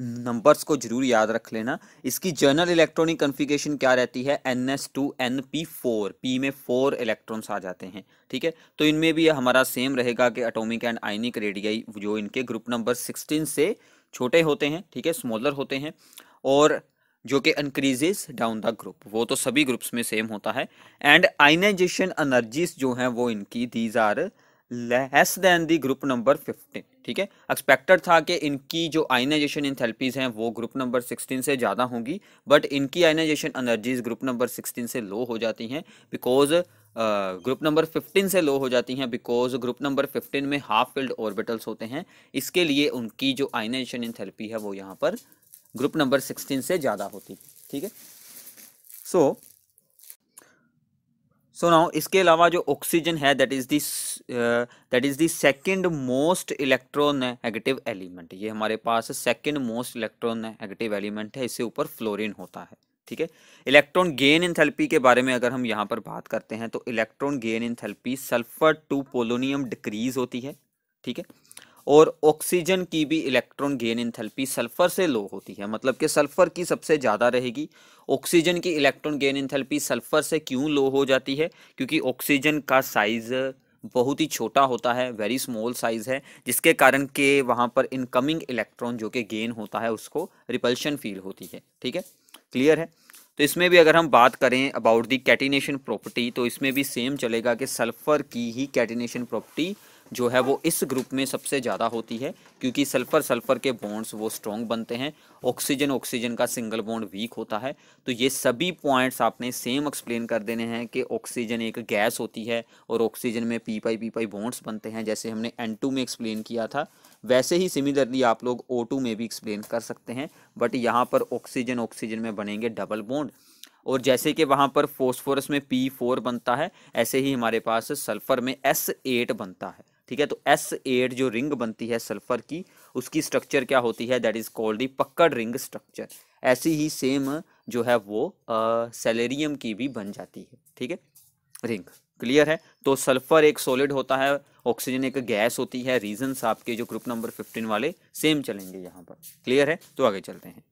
नंबर्स को जरूर याद रख लेना इसकी जर्नल इलेक्ट्रॉनिक कन्फिगेशन क्या रहती है N S two N P four P में फोर इलेक्ट्रॉन्स आ जाते हैं ठीक है तो इनमें भी हमारा सेम रहेगा कि अटोमिक एंड आइनिक रेडियाई जो इनके ग्रुप नंबर सिक्सटीन से छोटे होते हैं ठीक है स्मॉलर होते हैं और जो कि इंक्रीजेज डाउन द ग्रुप वो तो सभी ग्रुप्स में सेम होता है एंड आइनाइजेशन एनर्जीज जो हैं वो इनकी these are less than the group number fifteen ठीक है एक्सपेक्टेड था कि इनकी जो आइनाइजेशन इंथेल्पीज हैं वो ग्रुप नंबर सिक्सटीन से ज़्यादा होंगी बट इनकी ionisation energies group number sixteen से लो हो जाती हैं बिकॉज ग्रुप नंबर फिफ्टीन से लो हो जाती हैं बिकॉज ग्रुप नंबर फिफ्टीन में हाफ फिल्ड ऑर्बिटल्स होते हैं इसके लिए उनकी जो आइनाइजेशन इंथेल्पी है वो यहाँ पर ग्रुप नंबर सिक्सटीन से ज़्यादा होती थी ठीक है सो सो नाउ इसके अलावा जो ऑक्सीजन है that is this that is the second most electronegative element ये हमारे पास सेकेंड मोस्ट इलेक्ट्रोनेगेटिव एलिमेंट है इससे ऊपर फ्लोरिन होता है ठीक है इलेक्ट्रॉन गेन इंथेल्पी के बारे में अगर हम यहाँ पर बात करते हैं तो electron gain enthalpy sulphur to polonium decrease होती है ठीक है और ऑक्सीजन की भी इलेक्ट्रॉन गेन इंथेल्पी सल्फर से लो होती है मतलब कि सल्फर की सबसे ज़्यादा रहेगी ऑक्सीजन की इलेक्ट्रॉन गेन इंथेल्पी सल्फर से क्यों लो हो जाती है क्योंकि ऑक्सीजन का साइज़ बहुत ही छोटा होता है वेरी स्मॉल साइज़ है जिसके कारण के वहाँ पर इनकमिंग इलेक्ट्रॉन जो कि गेन होता है उसको रिपल्शन फील होती है ठीक है क्लियर है तो इसमें भी अगर हम बात करें अबाउट दी कैटिनेशन प्रॉपर्टी तो इसमें भी सेम चलेगा कि सल्फ़र की ही कैटिनेशन प्रॉपर्टी जो है वो इस ग्रुप में सबसे ज़्यादा होती है क्योंकि सल्फ़र सल्फ़र के बॉन्ड्स वो स्ट्रॉन्ग बनते हैं ऑक्सीजन ऑक्सीजन का सिंगल बॉन्ड वीक होता है तो ये सभी पॉइंट्स आपने सेम एक्सप्लेन कर देने हैं कि ऑक्सीजन एक गैस होती है और ऑक्सीजन में P pi P pi bonds बनते हैं जैसे हमने एन में एक्सप्लेन किया था वैसे ही सिमिलरली आप लोग ओ में भी एक्सप्लेन कर सकते हैं बट यहाँ पर ऑक्सीजन ऑक्सीजन में बनेंगे डबल बॉन्ड और जैसे कि वहाँ पर फोस्फोरस में पी फोर बनता है ऐसे ही हमारे पास सल्फ़र में एस एट बनता है ठीक है तो एस एड जो रिंग बनती है सल्फर की उसकी स्ट्रक्चर क्या होती है that is called the puckered ring structure ऐसी ही सेम जो है वो सेलेरियम की भी बन जाती है ठीक है रिंग क्लियर है तो सल्फर एक सॉलिड होता है ऑक्सीजन एक गैस होती है रीजंस आपके जो ग्रुप नंबर फिफ्टीन वाले सेम चलेंगे यहाँ पर क्लियर है तो आगे चलते हैं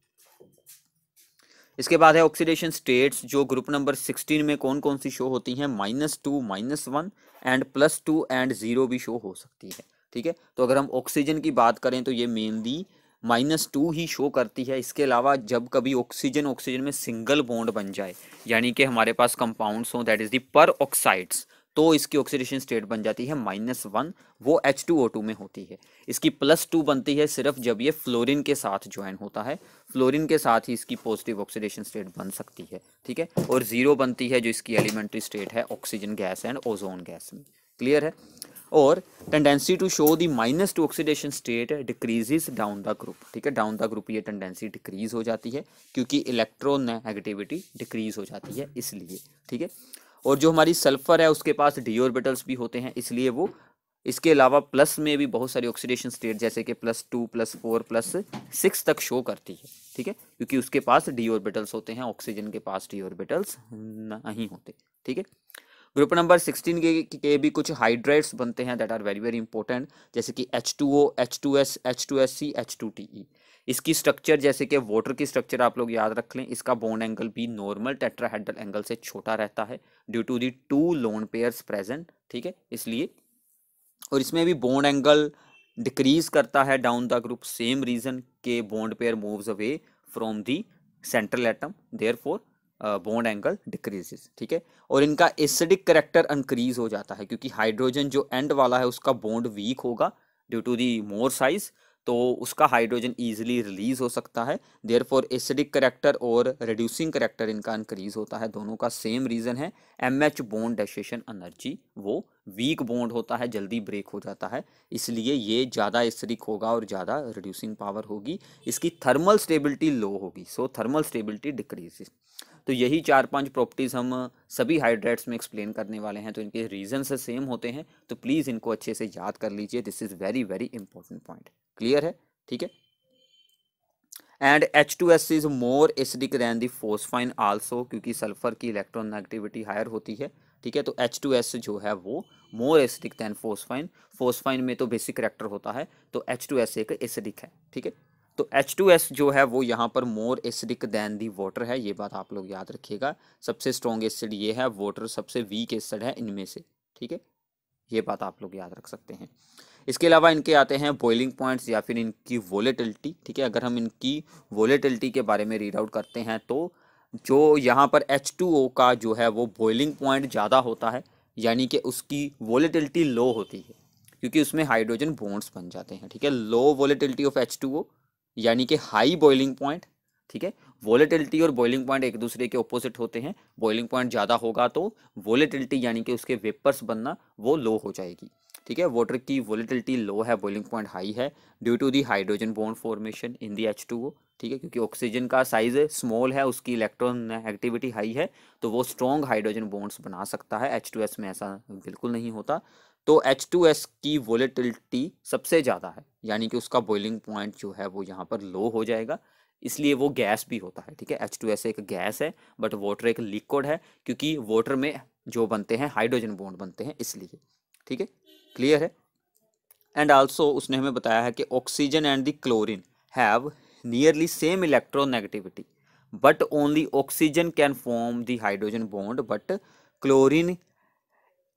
इसके बाद है ऑक्सीडेशन स्टेट्स जो ग्रुप नंबर सिक्सटीन में कौन कौन सी शो होती हैं minus two minus one and plus two and zero भी शो हो सकती है ठीक है तो अगर हम ऑक्सीजन की बात करें तो ये मेनली माइनस टू ही शो करती है इसके अलावा जब कभी ऑक्सीजन ऑक्सीजन में सिंगल बॉन्ड बन जाए यानी कि हमारे पास कंपाउंड्स हों that is the peroxides तो इसकी ऑक्सीडेशन स्टेट बन जाती है माइनस वन वो एच टू ओ टू में होती है इसकी प्लस टू बनती है सिर्फ जब ये फ्लोरिन के साथ ज्वाइन होता है फ्लोरिन के साथ ही इसकी पॉजिटिव ऑक्सीडेशन स्टेट बन सकती है ठीक है और ज़ीरो बनती है जो इसकी एलिमेंट्री स्टेट है oxygen gas and ozone gas में क्लियर है और tendency to show the minus two oxidation state decreases down the group ठीक है डाउन द ग्रुप ये टेंडेंसी डिक्रीज हो जाती है क्योंकि इलेक्ट्रॉन नेगेटिविटी डिक्रीज हो जाती है इसलिए ठीक है और जो हमारी सल्फर है उसके पास डी ऑर्बिटल्स भी होते हैं इसलिए वो इसके अलावा प्लस में भी बहुत सारी ऑक्सीडेशन स्टेट जैसे कि plus two plus four plus six तक शो करती है ठीक है क्योंकि उसके पास डी ऑर्बिटल्स होते हैं ऑक्सीजन के पास डी ऑर्बिटल्स नहीं होते ठीक है ग्रुप नंबर सिक्सटीन के, के भी कुछ हाइड्रेट्स बनते हैं that are very very important जैसे कि H two O H two S H two S C H two T E इसकी स्ट्रक्चर जैसे कि वोटर की स्ट्रक्चर आप लोग याद रख लें इसका बोन एंगल भी नॉर्मल टेट्राहेड्रल एंगल से छोटा रहता है due to the two lone pairs present ठीक है इसलिए और इसमें भी बोन एंगल डिक्रीज करता है down the group same reason के bond pair moves away from the central atom therefore bond angle decreases ठीक है और इनका एसिडिक करेक्टर इंक्रीज हो जाता है क्योंकि हाइड्रोजन जो एंड वाला है उसका बोन्ड वीक होगा due to the more size तो उसका हाइड्रोजन ईजिली रिलीज हो सकता है देयर फॉर एसिडिक करेक्टर और रिड्यूसिंग करेक्टर इनका इंक्रीज होता है दोनों का सेम रीज़न है M H bond dissociation energy वो वीक बोन्ड होता है जल्दी ब्रेक हो जाता है इसलिए ये ज़्यादा एसिडिक होगा और ज़्यादा रिड्यूसिंग पावर होगी इसकी थर्मल स्टेबिलिटी लो होगी सो थर्मल स्टेबिलिटी डिक्रीज तो यही चार पांच प्रॉपर्टीज़ हम सभी हाइड्रेट्स में एक्सप्लेन करने वाले हैं तो इनके रीजन से सेम होते हैं तो प्लीज़ इनको अच्छे से याद कर लीजिए this is very very important point clear है ठीक है and H two S is more acidic than the phosphine also क्योंकि सल्फर की इलेक्ट्रॉन नेगेटिविटी हायर होती है ठीक है तो एच टू एस जो है वो मोर एसिडिक दैन फोसफाइन फोसफाइन में तो बेसिक करेक्टर होता है तो एच टू एस एक एसिडिक है ठीक है तो H2S जो है वो यहाँ पर more acidic than the water है ये बात आप लोग याद रखिएगा सबसे स्ट्रॉन्ग एसिड ये है वाटर सबसे वीक एसिड है इनमें से ठीक है ये बात आप लोग याद रख सकते हैं इसके अलावा इनके आते हैं बॉइलिंग पॉइंट्स या फिर इनकी वोलेटिलिटी ठीक है अगर हम इनकी वोलेटिलिटी के बारे में रीड आउट करते हैं तो जो यहाँ पर ओ का जो है वो बॉइलिंग पॉइंट ज़्यादा होता है यानी कि उसकी वोलेटिलिटी लो होती है क्योंकि उसमें हाइड्रोजन बॉन्ड्स बन जाते हैं ठीक है low volatility of H two O यानी कि हाई बॉइलिंग पॉइंट ठीक है वोलेटिलिटी और बॉइलिंग पॉइंट एक दूसरे के ऑपोजिट होते हैं बॉइलिंग पॉइंट ज़्यादा होगा तो वोलेटिलिटी यानी कि उसके वेपर्स बनना वो लो हो जाएगी ठीक है वाटर की वोलेटिलिटी लो है बॉइलिंग पॉइंट हाई है due to the hydrogen bond formation in the H two ठीक है क्योंकि ऑक्सीजन का साइज स्मॉल है उसकी इलेक्ट्रॉन एक्टिविटी हाई है तो वो स्ट्रॉन्ग हाइड्रोजन बॉन्ड्स बना सकता है एच टू एस में ऐसा बिल्कुल नहीं होता तो एच टू एस की वोलेटिलिटी सबसे ज़्यादा है यानी कि उसका बॉइलिंग पॉइंट जो है वो यहाँ पर लो हो जाएगा इसलिए वो गैस भी होता है ठीक है एच टू एस एक गैस है बट वाटर एक लिक्विड है क्योंकि वाटर में जो बनते हैं हाइड्रोजन बॉन्ड बनते हैं इसलिए ठीक है क्लियर है एंड आल्सो उसने हमें बताया है कि oxygen and the chlorine have nearly same electronegativity but only oxygen can form the hydrogen bond but chlorine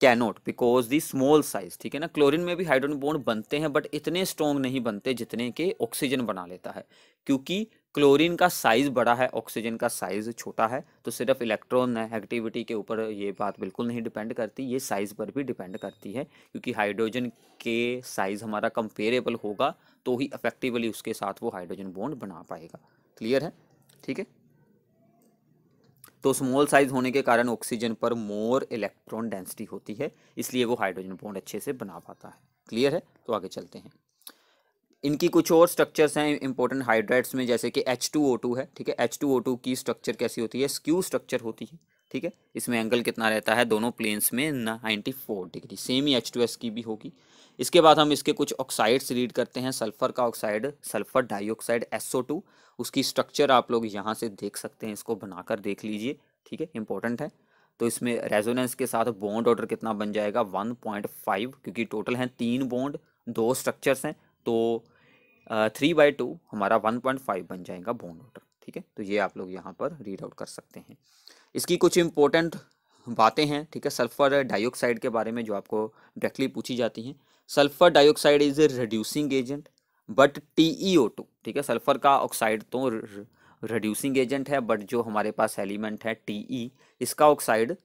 cannot because the small size ठीक है ना क्लोरीन में भी हाइड्रोजन बॉन्ड बनते हैं बट इतने स्ट्रॉन्ग नहीं बनते जितने के ऑक्सीजन बना लेता है क्योंकि क्लोरीन का साइज बड़ा है ऑक्सीजन का साइज छोटा है तो सिर्फ इलेक्ट्रॉन एक्टिविटी के ऊपर ये बात बिल्कुल नहीं डिपेंड करती ये साइज़ पर भी डिपेंड करती है क्योंकि हाइड्रोजन के साइज़ हमारा कंपेरेबल होगा तो ही इफेक्टिवली उसके साथ वो हाइड्रोजन बॉन्ड बना पाएगा क्लियर है ठीक है तो स्मॉल साइज होने के कारण ऑक्सीजन पर मोर इलेक्ट्रॉन डेंसिटी होती है इसलिए वो हाइड्रोजन बॉन्ड अच्छे से बना पाता है क्लियर है तो आगे चलते हैं इनकी कुछ और स्ट्रक्चर्स हैं इंपॉर्टेंट हाइड्राइड्स में जैसे कि H2O2 है ठीक है H2O2 की स्ट्रक्चर कैसी होती है स्क्यू स्ट्रक्चर होती है ठीक है इसमें एंगल कितना रहता है दोनों प्लेन्स में फोर डिग्री सेम ही एस की भी होगी इसके बाद हम इसके कुछ ऑक्साइड्स रीड करते हैं सल्फर का ऑक्साइड सल्फर डाइऑक्साइड टू उसकी स्ट्रक्चर आप लोग यहाँ से देख सकते हैं इसको बनाकर देख लीजिए ठीक है इंपॉर्टेंट है तो इसमें रेजोनेंस के साथ बॉन्ड ऑर्डर कितना बन जाएगा वन पॉइंट फाइव क्योंकि टोटल हैं तीन बॉन्ड दो स्ट्रक्चर्स हैं तो थ्री बाई टू हमारा वन पॉइंट फाइव बन जाएगा बॉन्ड ऑर्डर ठीक है तो ये आप लोग यहाँ पर रीड आउट कर सकते हैं इसकी कुछ इंपॉर्टेंट बातें हैं ठीक है सल्फर डाइऑक्साइड के बारे में जो आपको डायरेक्टली पूछी जाती हैं sulphur dioxide is a reducing agent but T E O two ठीक है सल्फर का ऑक्साइड तो रिड्यूसिंग एजेंट है बट जो हमारे पास एलिमेंट है टी ई e, इसका ऑक्साइड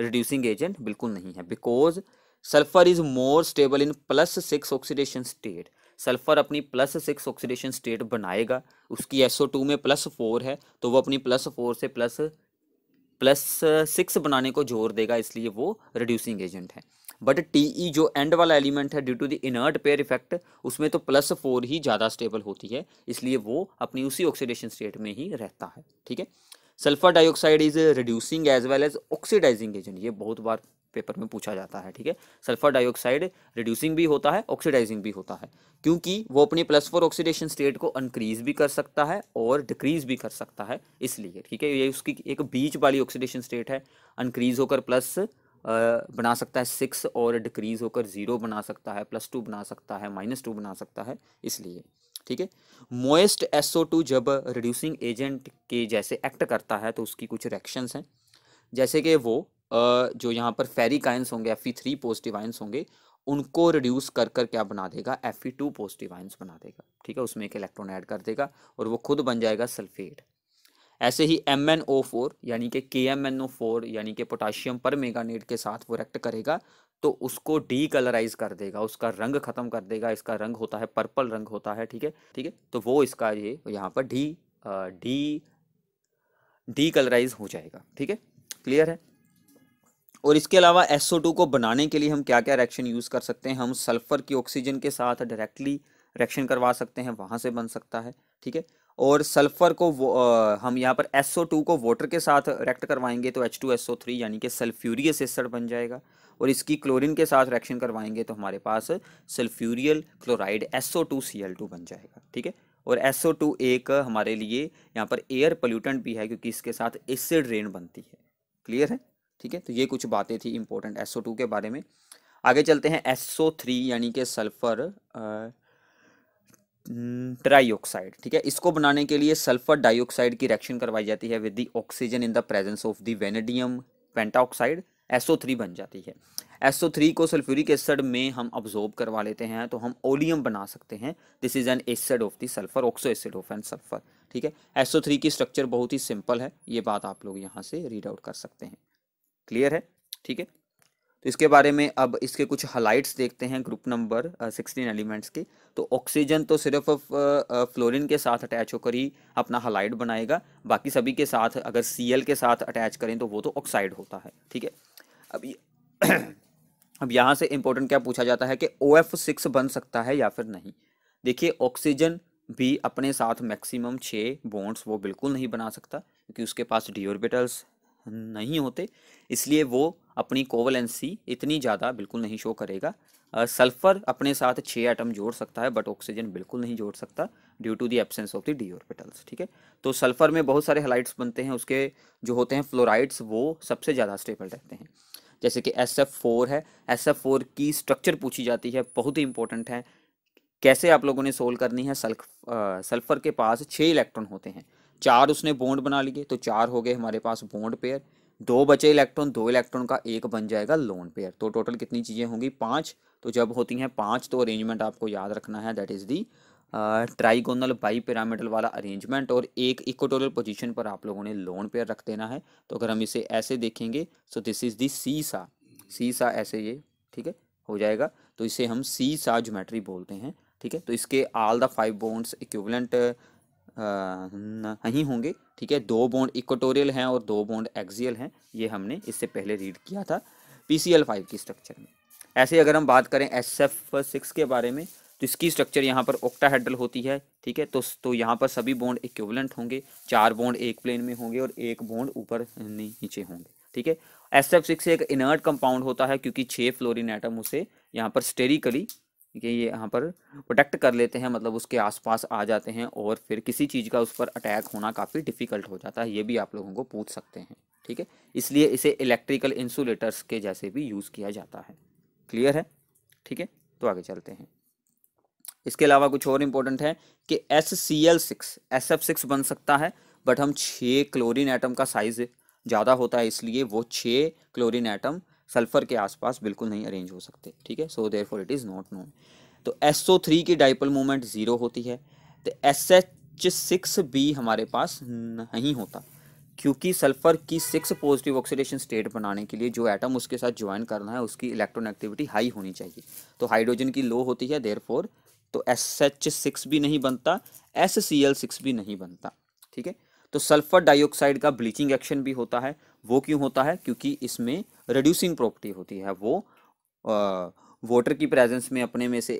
रिड्यूसिंग एजेंट बिल्कुल नहीं है because sulphur is more stable in plus six oxidation state sulphur अपनी प्लस सिक्स ऑक्सीडेशन स्टेट बनाएगा उसकी एसओ टू में प्लस फोर है तो वो अपनी प्लस फोर से प्लस प्लस सिक्स बनाने को जोर देगा इसलिए वो रिड्यूसिंग एजेंट है बट टीई e जो एंड वाला एलिमेंट है due to the inert pair effect उसमें तो प्लस फोर ही ज़्यादा स्टेबल होती है इसलिए वो अपनी उसी ऑक्सीडेशन स्टेट में ही रहता है ठीक है sulphur dioxide is reducing as well as oxidising agent ये बहुत बार पेपर में पूछा जाता है ठीक है सल्फर डाइऑक्साइड रिड्यूसिंग भी होता है ऑक्सीडाइजिंग भी होता है क्योंकि वो अपनी प्लस फोर ऑक्सीडेशन स्टेट को इंक्रीज भी कर सकता है और डिक्रीज भी कर सकता है इसलिए ठीक है ये उसकी एक बीच वाली ऑक्सीडेशन स्टेट है इंक्रीज होकर प्लस बना सकता है सिक्स और डिक्रीज़ होकर ज़ीरो बना सकता है प्लस टू बना सकता है माइनस टू बना सकता है इसलिए ठीक है मोएस्ट टू जब रिड्यूसिंग एजेंट के जैसे एक्ट करता है तो उसकी कुछ रिएक्शंस हैं जैसे कि वो जो यहाँ पर फेरिक आयंस होंगे एफ थ्री पॉजिटिव आयंस होंगे उनको रिड्यूस कर कर क्या बना देगा एफ टू पॉजिटिव आयंस बना देगा ठीक है उसमें एक इलेक्ट्रॉन ऐड कर देगा और वो खुद बन जाएगा सल्फेट ऐसे ही एम एन ओ फोर यानी कि के एम एन ओ फोर यानी कि पोटाशियम पर मेगानेट के साथ वो रेक्ट करेगा तो उसको डी कलराइज कर देगा उसका रंग ख़त्म कर देगा इसका रंग होता है पर्पल रंग होता है ठीक है ठीक है तो वो इसका ये यहाँ पर डी डी डी कलराइज हो जाएगा ठीक है क्लियर है और इसके अलावा एसओ टू को बनाने के लिए हम क्या क्या रिएक्शन यूज़ कर सकते हैं हम सल्फ़र की ऑक्सीजन के साथ डायरेक्टली रिएक्शन करवा सकते हैं वहां से बन सकता है ठीक है और सल्फर को आ, हम यहाँ पर SO2 को वाटर के साथ रिएक्ट करवाएंगे तो H2SO3 यानी कि सल्फ्यूरियस एसिड बन जाएगा और इसकी क्लोरीन के साथ रिएक्शन करवाएंगे तो हमारे पास सल्फ्यूरियल क्लोराइड SO2Cl2 बन जाएगा ठीक है और SO2 एक हमारे लिए यहाँ पर एयर पोल्यूटेंट भी है क्योंकि इसके साथ एसिड रेन बनती है क्लियर है ठीक है तो ये कुछ बातें थी इंपॉर्टेंट टू के बारे में आगे चलते हैं थ्री यानी कि सल्फर ट्राईऑक्साइड ठीक है इसको बनाने के लिए सल्फर डाइऑक्साइड की रिएक्शन करवाई जाती है with the oxygen in the presence of the vanadium pentoxide three बन जाती है एसओ थ्री को सल्फ्यूरिक एसिड में हम ऑब्जॉर्ब करवा लेते हैं तो हम ओलियम बना सकते हैं this is an acid of the sulphur oxo acid of an sulphur ठीक है एसओ थ्री की स्ट्रक्चर बहुत ही सिंपल है ये बात आप लोग यहाँ से रीड आउट कर सकते हैं क्लियर है ठीक है तो इसके बारे में अब इसके कुछ हलाइट्स देखते हैं ग्रुप नंबर सिक्सटीन एलिमेंट्स के तो ऑक्सीजन तो सिर्फ फ्लोरिन uh, uh, के साथ अटैच होकर ही अपना हलाइट बनाएगा बाकी सभी के साथ अगर सी के साथ अटैच करें तो वो तो ऑक्साइड होता है ठीक है अब अब यहाँ से इम्पोर्टेंट क्या पूछा जाता है कि ओ एफ सिक्स बन सकता है या फिर नहीं देखिए ऑक्सीजन भी अपने साथ मैक्सिमम छः बॉन्ड्स वो बिल्कुल नहीं बना सकता क्योंकि उसके पास डी ऑर्बिटल्स नहीं होते इसलिए वो अपनी कोवलेंसी इतनी ज़्यादा बिल्कुल नहीं शो करेगा सल्फर अपने साथ छः आइटम जोड़ सकता है बट ऑक्सीजन बिल्कुल नहीं जोड़ सकता due to the absence of the D orbitals ठीक है तो सल्फर में बहुत सारे हेलाइट्स बनते हैं उसके जो होते हैं फ्लोराइड्स वो सबसे ज़्यादा स्टेबल रहते हैं जैसे कि एस एफ फोर है एस एफ फोर की स्ट्रक्चर पूछी जाती है बहुत ही इंपॉर्टेंट है कैसे आप लोगों ने सोल्व करनी है सल्फ सल्फर के पास छः इलेक्ट्रॉन होते हैं चार उसने बॉन्ड बना लिए तो चार हो गए हमारे पास बॉन्ड पेयर दो बचे इलेक्ट्रॉन दो इलेक्ट्रॉन का एक बन जाएगा लोन पेयर तो टोटल कितनी चीज़ें होंगी पाँच तो जब होती हैं पाँच तो अरेंजमेंट आपको याद रखना है that is the trigonal bipyramidal वाला अरेंजमेंट और एक इक्वेटोरियल पोजीशन पर आप लोगों ने लोन पेयर रख देना है तो अगर हम इसे ऐसे देखेंगे सो दिस इज़ दी सी सा सी सा ऐसे ये ठीक है हो जाएगा तो इसे हम सी सा ज्योमेट्री बोलते हैं ठीक है तो इसके all the five bonds equivalent हाँ, नहीं होंगे ठीक है दो बॉन्ड इक्वटोरियल हैं और दो बॉन्ड एक्सियल हैं ये हमने इससे पहले रीड किया था पी सी एल फाइव की स्ट्रक्चर में ऐसे अगर हम बात करें एस एफ सिक्स के बारे में तो इसकी स्ट्रक्चर यहाँ पर ओक्टाहेड्रल होती है ठीक है तो तो यहाँ पर सभी बॉन्ड इक्विवेलेंट होंगे चार बॉन्ड एक प्लेन में होंगे और एक बॉन्ड ऊपर नीचे होंगे ठीक है एस एफ सिक्स एक इनर्ट कंपाउंड होता है क्योंकि छः फ्लोरिन एटम उसे यहाँ पर स्टेरिकली ठीक है ये यहाँ पर प्रोटेक्ट कर लेते हैं मतलब उसके आसपास आ जाते हैं और फिर किसी चीज़ का उस पर अटैक होना काफ़ी डिफ़िकल्ट हो जाता है ये भी आप लोगों को पूछ सकते हैं ठीक है इसलिए इसे इलेक्ट्रिकल इंसुलेटर्स के जैसे भी यूज़ किया जाता है क्लियर है ठीक है तो आगे चलते हैं इसके अलावा कुछ और इम्पोर्टेंट है कि S C L six S F six बन सकता है बट हम छः क्लोरीन एटम का साइज़ ज़्यादा होता है इसलिए वो छः क्लोरीन एटम सल्फर के आसपास बिल्कुल नहीं अरेंज हो सकते ठीक है so therefore it is not known तो एस ओ थ्री की डाइपल मोमेंट ज़ीरो होती है तो एस एच सिक्स बी हमारे पास नहीं होता क्योंकि सल्फर की सिक्स पॉजिटिव ऑक्सीडेशन स्टेट बनाने के लिए जो एटम उसके साथ ज्वाइन करना है उसकी इलेक्ट्रॉन एक्टिविटी हाई होनी चाहिए तो हाइड्रोजन की लो होती है देयर फोर तो एस एच सिक्स भी नहीं बनता एस सी एल सिक्स भी नहीं बनता ठीक है तो सल्फर डाइऑक्साइड का ब्लीचिंग एक्शन भी होता है वो क्यों होता है क्योंकि इसमें रिड्यूसिंग प्रॉपर्टी होती है वो वाटर की प्रेजेंस में अपने में से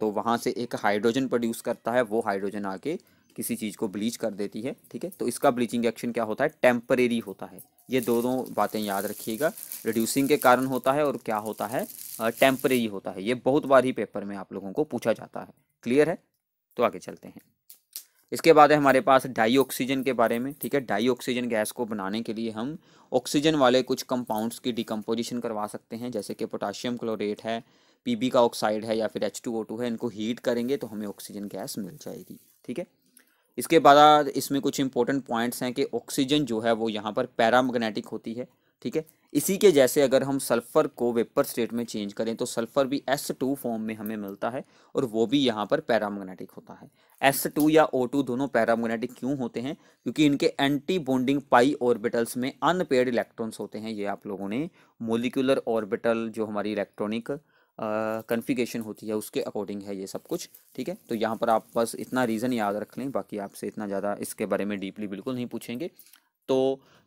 तो वहाँ से एक हाइड्रोजन प्रोड्यूस करता है वो हाइड्रोजन आके किसी चीज़ को ब्लीच कर देती है ठीक है तो इसका ब्लीचिंग एक्शन क्या होता है टेम्परेरी होता है ये दोनों बातें याद रखिएगा रिड्यूसिंग के कारण होता है और क्या होता है टेम्परेरी होता है ये बहुत बार ही पेपर में आप लोगों को पूछा जाता है क्लियर है तो आगे चलते हैं इसके बाद है हमारे पास डाई ऑक्सीजन के बारे में ठीक है डाई ऑक्सीजन गैस को बनाने के लिए हम ऑक्सीजन वाले कुछ कंपाउंड्स की डिकम्पोजिशन करवा सकते हैं जैसे कि पोटाशियम क्लोरेट है पीबी का ऑक्साइड है या फिर एच टू ओ टू है इनको हीट करेंगे तो हमें ऑक्सीजन गैस मिल जाएगी ठीक है इसके बाद इसमें कुछ इंपॉर्टेंट पॉइंट्स हैं कि ऑक्सीजन जो है वो यहाँ पर पैरामैग्नेटिक होती है ठीक है इसी के जैसे अगर हम सल्फर को वेपर स्टेट में चेंज करें तो सल्फर भी एस टू फॉर्म में हमें मिलता है और वो भी यहाँ पर पैरामैग्नेटिक होता है एस टू या ओ टू दोनों पैरामैग्नेटिक क्यों होते हैं क्योंकि इनके एंटी बॉन्डिंग पाई ऑर्बिटल्स में अनपेड इलेक्ट्रॉन्स होते हैं ये आप लोगों ने मोलिकुलर ऑर्बिटल जो हमारी इलेक्ट्रॉनिक कन्फिगेशन होती है उसके अकॉर्डिंग है ये सब कुछ ठीक है तो यहाँ पर आप बस इतना रीज़न याद रख लें बाकी आपसे इतना ज़्यादा इसके बारे में डीपली बिल्कुल नहीं पूछेंगे तो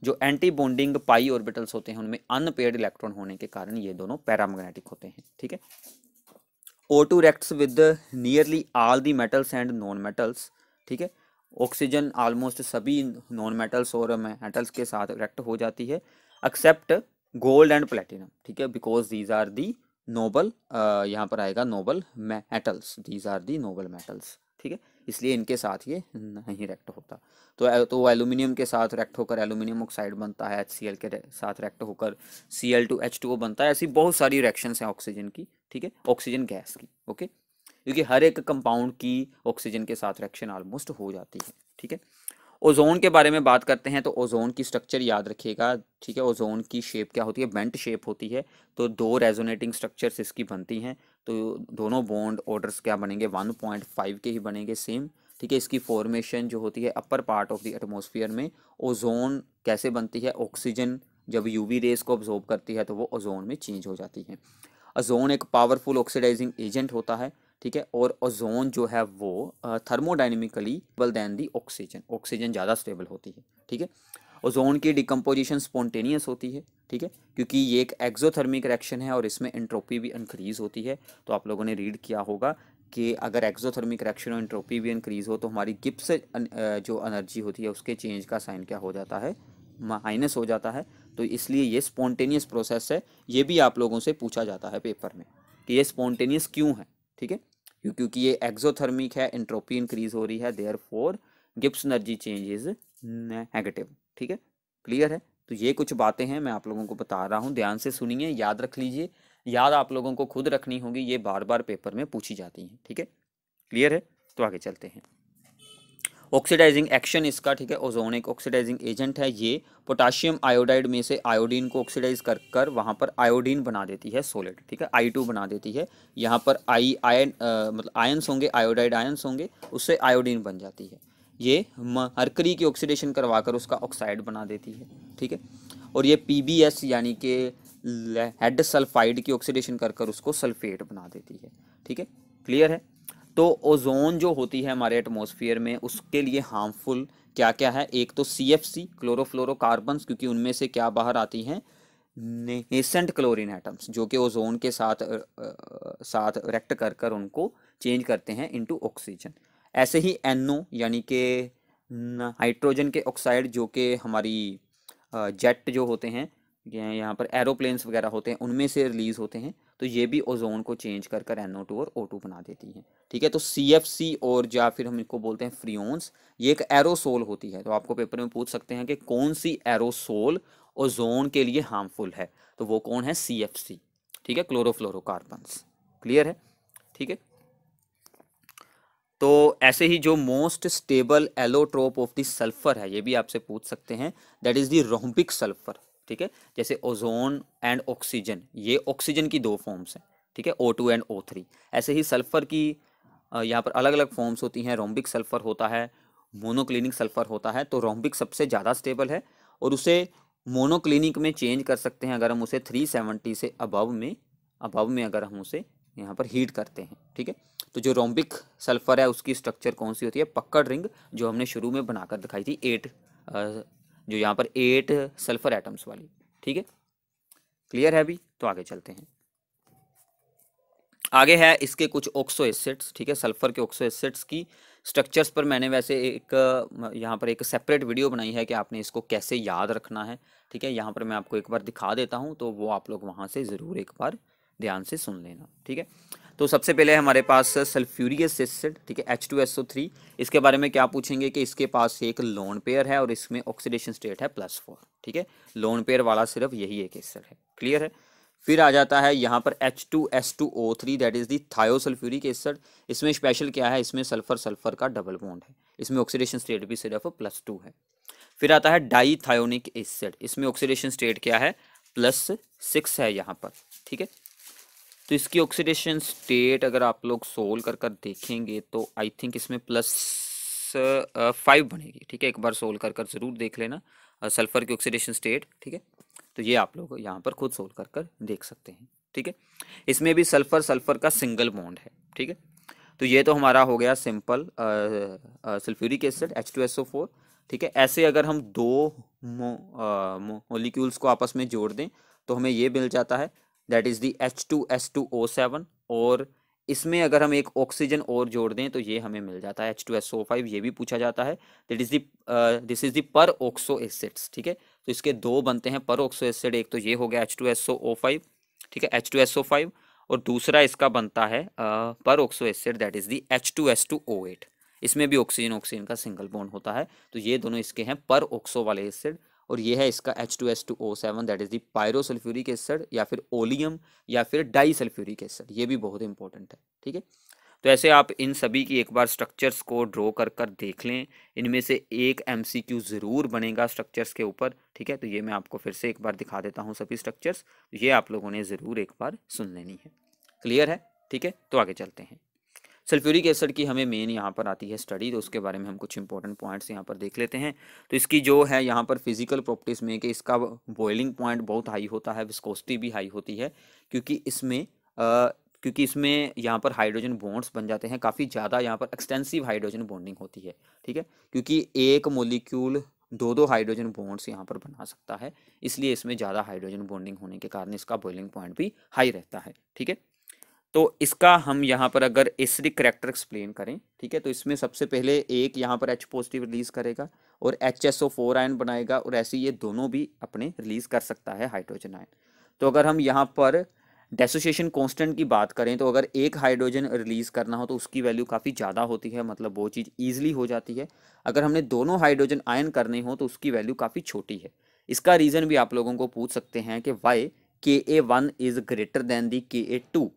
जो एंटी बॉन्डिंग पाई ऑर्बिटल्स होते हैं उनमें अनपेड इलेक्ट्रॉन होने के कारण ये दोनों पैरामैग्नेटिक होते हैं ठीक है O two reacts with nearly all the metals and non metals ठीक है ऑक्सीजन ऑलमोस्ट सभी नॉन मेटल्स और मेटल्स के साथ रेक्ट हो जाती है एक्सेप्ट गोल्ड एंड प्लेटिनम ठीक है because these are the noble यहाँ पर आएगा noble metals these are the noble metals ठीक है इसलिए इनके साथ ये नहीं रेक्ट होता तो तो एलुमिनियम के साथ रेक्ट होकर एलुमिनियम ऑक्साइड बनता है एच के साथ रेक्ट होकर C L two H two O बनता है ऐसी बहुत सारी रिएक्शन हैं ऑक्सीजन की ठीक है ऑक्सीजन गैस की ओके क्योंकि हर एक कंपाउंड की ऑक्सीजन के साथ रिएक्शन ऑलमोस्ट हो जाती है ठीक है ओजोन के बारे में बात करते हैं तो ओजोन की स्ट्रक्चर याद रखिएगा ठीक है ओजोन की शेप क्या होती है बेंट शेप होती है तो दो रेजोनेटिंग स्ट्रक्चर्स इसकी बनती हैं तो दोनों बॉन्ड ऑर्डर्स क्या बनेंगे वन पॉइंट फाइव के ही बनेंगे सेम ठीक है इसकी फॉर्मेशन जो होती है upper part of the atmosphere में ओजोन कैसे बनती है ऑक्सीजन जब वी रेस को ऑब्जॉर्व करती है तो वो ओजोन में चेंज हो जाती है ओजोन एक पावरफुल ऑक्सीडाइजिंग एजेंट होता है ठीक है और ओजोन जो है वो thermodynamically stable than the oxygen oxygen ज़्यादा स्टेबल होती है ठीक है ओजोन की डिकम्पोजिशन स्पॉन्टेनियस होती है ठीक है क्योंकि ये एक एक्जोथर्मिक रिएक्शन है और इसमें एंट्रोपी भी इंक्रीज़ होती है तो आप लोगों ने रीड किया होगा कि अगर एक्जोथर्मिक रिएक्शन और एंट्रोपी भी इंक्रीज़ हो तो हमारी गिप्स जो एनर्जी होती है उसके चेंज का साइन क्या हो जाता है माइनस हो जाता है तो इसलिए ये स्पॉन्टेनियस प्रोसेस है ये भी आप लोगों से पूछा जाता है पेपर में कि ये स्पॉन्टेनियस क्यों है ठीक है क्योंकि ये एक्सोथर्मिक है एंट्रोपी इंक्रीज हो रही है therefore Gibbs energy change is negative ठीक है क्लियर है तो ये कुछ बातें हैं मैं आप लोगों को बता रहा हूँ ध्यान से सुनिए याद रख लीजिए याद आप लोगों को खुद रखनी होगी ये बार बार पेपर में पूछी जाती हैं ठीक है क्लियर है तो आगे चलते हैं ऑक्सीडाइजिंग एक्शन इसका ठीक है ओजोन एक ऑक्सीडाइजिंग एजेंट है ये पोटाशियम आयोडाइड में से आयोडीन को ऑक्सीडाइज कर कर वहाँ पर आयोडीन बना देती है सोलिड ठीक है आई टू बना देती है यहाँ पर आई आयन मतलब आयन्स होंगे आयोडाइड आयन्स होंगे उससे आयोडीन बन जाती है ये मरकरी की ऑक्सीडेशन करवा कर उसका ऑक्साइड बना देती है ठीक है और ये पी यानी कि हेड सल्फाइड की ऑक्सीडेशन कर कर उसको सल्फेट बना देती है ठीक है क्लियर है तो ओजोन जो होती है हमारे एटमोसफियर में उसके लिए हार्मफुल क्या क्या है एक तो सी एफ सी क्लोरोफ्लोरोकार्बन्स क्योंकि उनमें से क्या बाहर आती हैं नेसेंट क्लोरीन एटम्स जो कि ओजोन के साथ आ, साथ रेक्ट कर कर उनको चेंज करते हैं इनटू ऑक्सीजन ऐसे ही एनओ यानी कि हाइड्रोजन के ऑक्साइड जो कि हमारी जेट जो होते हैं यहाँ पर एरोप्लेन्स वगैरह होते हैं उनमें से रिलीज़ होते हैं तो ये भी ओजोन को चेंज कर कर एनओ टू और ओ टू बना देती है ठीक है तो सी एफ सी और या फिर हम इनको बोलते हैं फ्रियोन्स ये एक एरोसोल होती है तो आपको पेपर में पूछ सकते हैं कि कौन सी एरोसोल ओजोन के लिए हार्मफुल है तो वो कौन है सी एफ सी ठीक है क्लोरोफ्लोरोकार्बन्स क्लियर है ठीक है तो ऐसे ही जो most stable allotrope of the sulphur है ये भी आपसे पूछ सकते हैं that is the rhombic sulphur ठीक है जैसे ओजोन एंड ऑक्सीजन ये ऑक्सीजन की दो फॉर्म्स हैं ठीक है O two and O three ऐसे ही सल्फ़र की यहाँ पर अलग अलग फॉर्म्स होती हैं रोम्बिक सल्फ़र होता है मोनोक्लिनिक सल्फ़र होता है तो रोम्बिक सबसे ज़्यादा स्टेबल है और उसे मोनोक्लिनिक में चेंज कर सकते हैं अगर हम उसे थ्री सेवेंटी से अबव में अबव में अगर हम उसे यहाँ पर हीट करते हैं ठीक है तो जो रोम्बिक सल्फ़र है उसकी स्ट्रक्चर कौन सी होती है पक्कड़ रिंग जो हमने शुरू में बनाकर दिखाई थी एट जो यहाँ पर एट सल्फर एटम्स वाली ठीक है क्लियर है अभी तो आगे चलते हैं आगे है इसके कुछ ऑक्सो एसिड्स ठीक है सल्फर के ऑक्सो एसिड्स की स्ट्रक्चर्स पर मैंने वैसे एक यहाँ पर एक सेपरेट वीडियो बनाई है कि आपने इसको कैसे याद रखना है ठीक है यहाँ पर मैं आपको एक बार दिखा देता हूँ तो वो आप लोग वहाँ से ज़रूर एक बार ध्यान से सुन लेना ठीक है तो सबसे पहले हमारे पास सल्फ्यूरियस एसिड ठीक है H two S O three इसके बारे में क्या पूछेंगे कि इसके पास एक लोन पेयर है और इसमें ऑक्सीडेशन स्टेट है प्लस फोर ठीक है लोन पेयर वाला सिर्फ यही एक एसिड है क्लियर है फिर आ जाता है यहाँ पर H two S two O three that is the thiosulphuric acid इसमें स्पेशल क्या है इसमें सल्फर सल्फर का डबल बॉन्ड है इसमें ऑक्सीडेशन स्टेट भी सिर्फ प्लस टू है फिर आता है डाई थायोनिक एसिड इसमें ऑक्सीडेशन स्टेट क्या है प्लस सिक्स है यहाँ पर ठीक है तो इसकी ऑक्सीडेशन स्टेट अगर आप लोग सोल्व कर कर देखेंगे तो आई थिंक इसमें प्लस फाइव uh, बनेगी ठीक है एक बार सोल्व कर कर ज़रूर देख लेना सल्फ़र uh, की ऑक्सीडेशन स्टेट ठीक है तो ये आप लोग यहाँ पर खुद सोल्व कर कर देख सकते हैं ठीक है इसमें भी सल्फ़र सल्फ़र का सिंगल बॉन्ड है ठीक है तो ये तो हमारा हो गया simple sulphuric acid H two S O four ठीक है ऐसे अगर हम दो मोलिक्यूल्स uh, को आपस में जोड़ दें तो हमें ये मिल जाता है that is the H two S two O seven और इसमें अगर हम एक ऑक्सीजन और जोड़ दें तो ये हमें मिल जाता है H two S O five ये भी पूछा जाता है that is the this is the per oxo acids ठीक है तो इसके दो बनते हैं पर ऑक्सो एसिड एक तो ये हो गया H two S O five ठीक है H two S O five और दूसरा इसका बनता है per oxo acid that is the H two S two O eight इसमें भी ऑक्सीजन ऑक्सीजन का सिंगल बोन होता है तो ये दोनों इसके हैं पर ऑक्सो वाले एसिड और ये है इसका H two S two O seven that is the pyrosulphuric acid या फिर ओलियम या फिर डाई सल्फ्यूरिक एसड ये भी बहुत इंपॉर्टेंट है ठीक है तो ऐसे आप इन सभी की एक बार स्ट्रक्चर्स को ड्रॉ कर कर देख लें इनमें से एक एम सी क्यू ज़रूर बनेगा स्ट्रक्चर्स के ऊपर ठीक है तो ये मैं आपको फिर से एक बार दिखा देता हूँ सभी स्ट्रक्चर्स ये आप लोगों ने ज़रूर एक बार सुन लेनी है क्लियर है ठीक है तो आगे चलते हैं सल्फ्यूरिक एसिड की हमें मेन यहाँ पर आती है स्टडी तो उसके बारे में हम कुछ इंपॉर्टेंट पॉइंट्स यहाँ पर देख लेते हैं तो इसकी जो है यहाँ पर फिजिकल प्रॉपर्टीज़ में कि इसका बॉइलिंग पॉइंट बहुत हाई होता है विस्कोसिटी भी हाई होती है क्योंकि इसमें आ, क्योंकि इसमें यहाँ पर हाइड्रोजन बॉन्ड्स बन जाते हैं काफ़ी ज़्यादा यहाँ पर एक्सटेंसिव हाइड्रोजन बॉन्डिंग होती है ठीक है क्योंकि एक मोलिक्यूल दो दो हाइड्रोजन बॉन्ड्स यहाँ पर बना सकता है इसलिए इसमें ज़्यादा हाइड्रोजन बॉन्डिंग होने के कारण इसका बॉइलिंग पॉइंट भी हाई रहता है ठीक है तो इसका हम यहाँ पर अगर एसिडिक करेक्टर एक्सप्लेन करें ठीक है तो इसमें सबसे पहले एक यहाँ पर एच पॉजिटिव रिलीज़ करेगा और H S O four ion बनाएगा और ऐसे ये दोनों भी अपने रिलीज़ कर सकता है हाइड्रोजन आयन तो अगर हम यहाँ पर डेसोसिएशन कांस्टेंट की बात करें तो अगर एक हाइड्रोजन रिलीज़ करना हो तो उसकी वैल्यू काफ़ी ज़्यादा होती है मतलब वो चीज़ ईजिली हो जाती है अगर हमने दोनों हाइड्रोजन आयन करने हो तो उसकी वैल्यू काफ़ी छोटी है इसका रीज़न भी आप लोगों को पूछ सकते हैं कि why K A one is greater than the K A to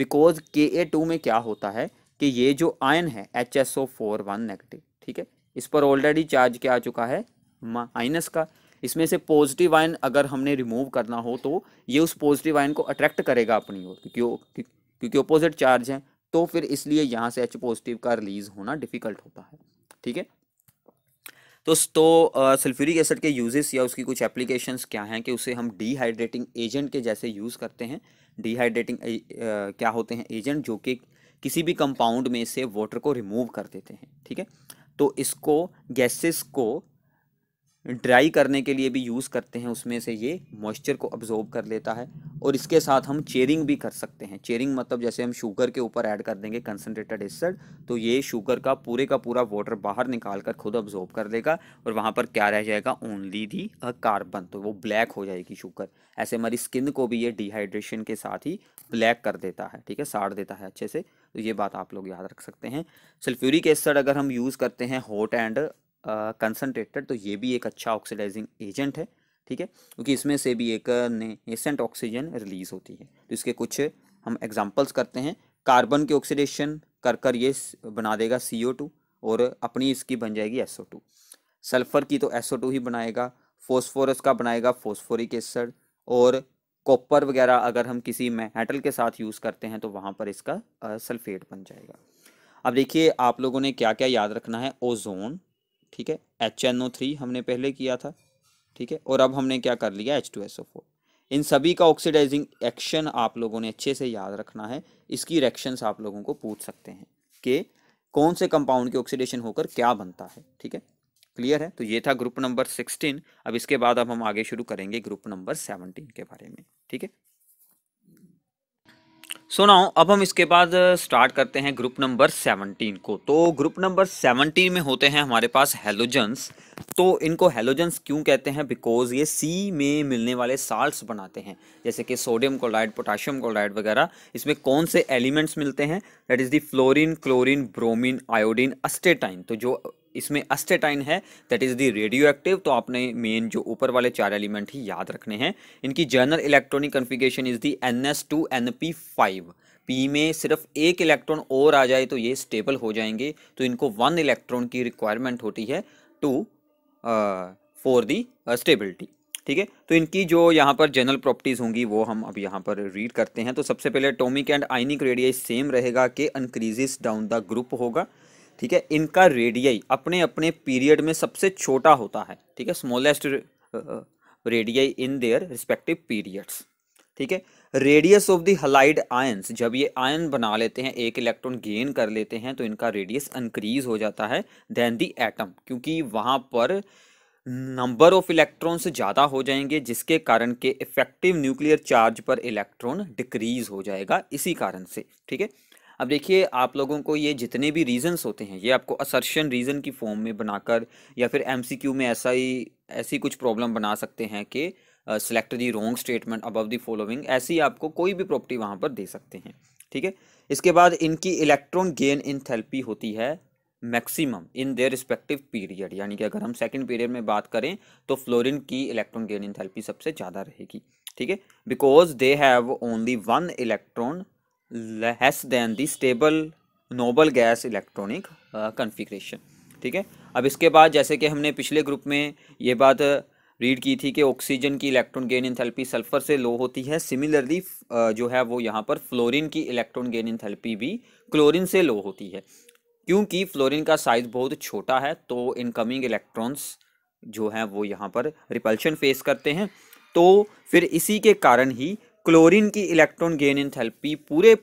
because के ए टू में क्या होता है कि ये जो आयन है H S O four one negative ठीक है इस पर ऑलरेडी चार्ज क्या आ चुका है माइनस का इसमें से पॉजिटिव आयन अगर हमने रिमूव करना हो तो ये उस पॉजिटिव आयन को अट्रैक्ट करेगा अपनी ओर क्योंकि क्योंकि अपोजिट चार्ज है तो फिर इसलिए यहाँ से एच पॉजिटिव का रिलीज होना डिफिकल्ट होता है ठीक है तो तो सल्फ्यूरिक एसिड के यूजेस या उसकी कुछ एप्लीकेशंस क्या हैं कि उसे हम डिहाइड्रेटिंग एजेंट के जैसे यूज़ करते हैं डिहाइड्रेटिंग क्या होते हैं एजेंट जो कि किसी भी कंपाउंड में से वाटर को रिमूव कर देते हैं ठीक है तो इसको गैसेस को ड्राई करने के लिए भी यूज़ करते हैं उसमें से ये मॉइस्चर को अब्जॉर्ब कर लेता है और इसके साथ हम चेरिंग भी कर सकते हैं चेरिंग मतलब जैसे हम शुगर के ऊपर ऐड कर देंगे कंसनट्रेटेड एसड तो ये शुगर का पूरे का पूरा वाटर बाहर निकाल कर खुद अब्जॉर्ब कर देगा और वहाँ पर क्या रह जाएगा ओनली दी अ कार्बन तो वो ब्लैक हो जाएगी शुगर ऐसे हमारी स्किन को भी ये डिहाइड्रेशन के साथ ही ब्लैक कर देता है ठीक है साड़ देता है अच्छे से तो ये बात आप लोग याद रख सकते हैं सल्फ्यूरिक एसड अगर हम यूज़ करते हैं हॉट एंड कंसनट्रेटर तो ये भी एक अच्छा ऑक्सीडाइजिंग एजेंट है ठीक है क्योंकि इसमें से भी एक नेसेंट ऑक्सीजन रिलीज होती है तो इसके कुछ हम एग्जाम्पल्स करते हैं कार्बन के ऑक्सीडेशन कर कर ये बना देगा सी और अपनी इसकी बन जाएगी एस सल्फर की तो एस ही बनाएगा फोस्फोरस का बनाएगा फोस्फोरिक एसड और कॉपर वगैरह अगर हम किसी मेटल के साथ यूज़ करते हैं तो वहाँ पर इसका सल्फेट बन जाएगा अब देखिए आप लोगों ने क्या क्या याद रखना है ओजोन ठीक है एच एन ओ थ्री हमने पहले किया था ठीक है और अब हमने क्या कर लिया H two S O four इन सभी का ऑक्सीडाइजिंग एक्शन आप लोगों ने अच्छे से याद रखना है इसकी रिएक्शंस आप लोगों को पूछ सकते हैं कि कौन से कंपाउंड के ऑक्सीडेशन होकर क्या बनता है ठीक है क्लियर है तो ये था ग्रुप नंबर सिक्सटीन अब इसके बाद अब हम आगे शुरू करेंगे ग्रुप नंबर सेवनटीन के बारे में ठीक है सुनाओ अब हम इसके बाद स्टार्ट करते हैं ग्रुप नंबर 17 को तो ग्रुप नंबर 17 में होते हैं हमारे पास हेलोजन्स तो इनको हेलोजेंस क्यों कहते हैं बिकॉज ये सी में मिलने वाले साल्ट बनाते हैं जैसे कि सोडियम क्लोराइड पोटाशियम क्लोराइड वगैरह इसमें कौन से एलिमेंट्स मिलते हैं that is the fluorine chlorine bromine iodine astatine तो जो इसमें अस्टेटाइन है that is the radioactive तो आपने मेन जो ऊपर वाले चार एलिमेंट ही याद रखने हैं इनकी general electronic configuration is the N S two N P five P में सिर्फ एक इलेक्ट्रॉन और आ जाए तो ये स्टेबल हो जाएंगे तो इनको वन इलेक्ट्रॉन की रिक्वायरमेंट होती है टू फॉर दी स्टेबिलिटी ठीक है तो इनकी जो यहाँ पर जनरल प्रॉपर्टीज़ होंगी वो हम अब यहाँ पर रीड करते हैं तो सबसे पहले atomic and ionic radii same रहेगा कि इनक्रीजिस डाउन द ग्रुप होगा ठीक है इनका रेडियाई अपने अपने पीरियड में सबसे छोटा होता है ठीक है smallest radii in their respective periods ठीक है radius of the halide ions जब ये आयन बना लेते हैं एक इलेक्ट्रॉन गेन कर लेते हैं तो इनका रेडियस इंक्रीज हो जाता है देन दी एटम क्योंकि वहाँ पर नंबर ऑफ इलेक्ट्रॉन्स ज़्यादा हो जाएंगे जिसके कारण के इफेक्टिव न्यूक्लियर चार्ज पर इलेक्ट्रॉन डिक्रीज हो जाएगा इसी कारण से ठीक है अब देखिए आप लोगों को ये जितने भी रीजंस होते हैं ये आपको असर्शन रीज़न की फॉर्म में बनाकर या फिर एमसीक्यू में ऐसा ही ऐसी कुछ प्रॉब्लम बना सकते हैं कि select the wrong statement above the following ऐसी आपको कोई भी प्रॉपर्टी वहाँ पर दे सकते हैं ठीक है इसके बाद इनकी इलेक्ट्रॉन गेन इन थेरेपी होती है maximum in their respective period यानी कि अगर हम सेकंड पीरियड में बात करें तो फ्लोरिन की इलेक्ट्रॉन गेन इन थेरेपी सबसे ज़्यादा रहेगी ठीक है because they have only one electron less than the stable noble gas electronic configuration ठीक है अब इसके बाद जैसे कि हमने पिछले ग्रुप में ये बात रीड की थी कि ऑक्सीजन की इलेक्ट्रॉन गेन इंथेल्पी सल्फर से लो होती है सिमिलरली जो है वो यहाँ पर फ्लोरिन की इलेक्ट्रॉन गेन इंथेल्पी भी क्लोरिन से लो होती है क्योंकि फ्लोरिन का साइज बहुत छोटा है तो इनकमिंग इलेक्ट्रॉन्स जो हैं वो यहाँ पर रिपल्शन फेस करते हैं तो फिर इसी के कारण ही क्लोरीन की इलेक्ट्रॉन गेन इंथेल्पी पूरे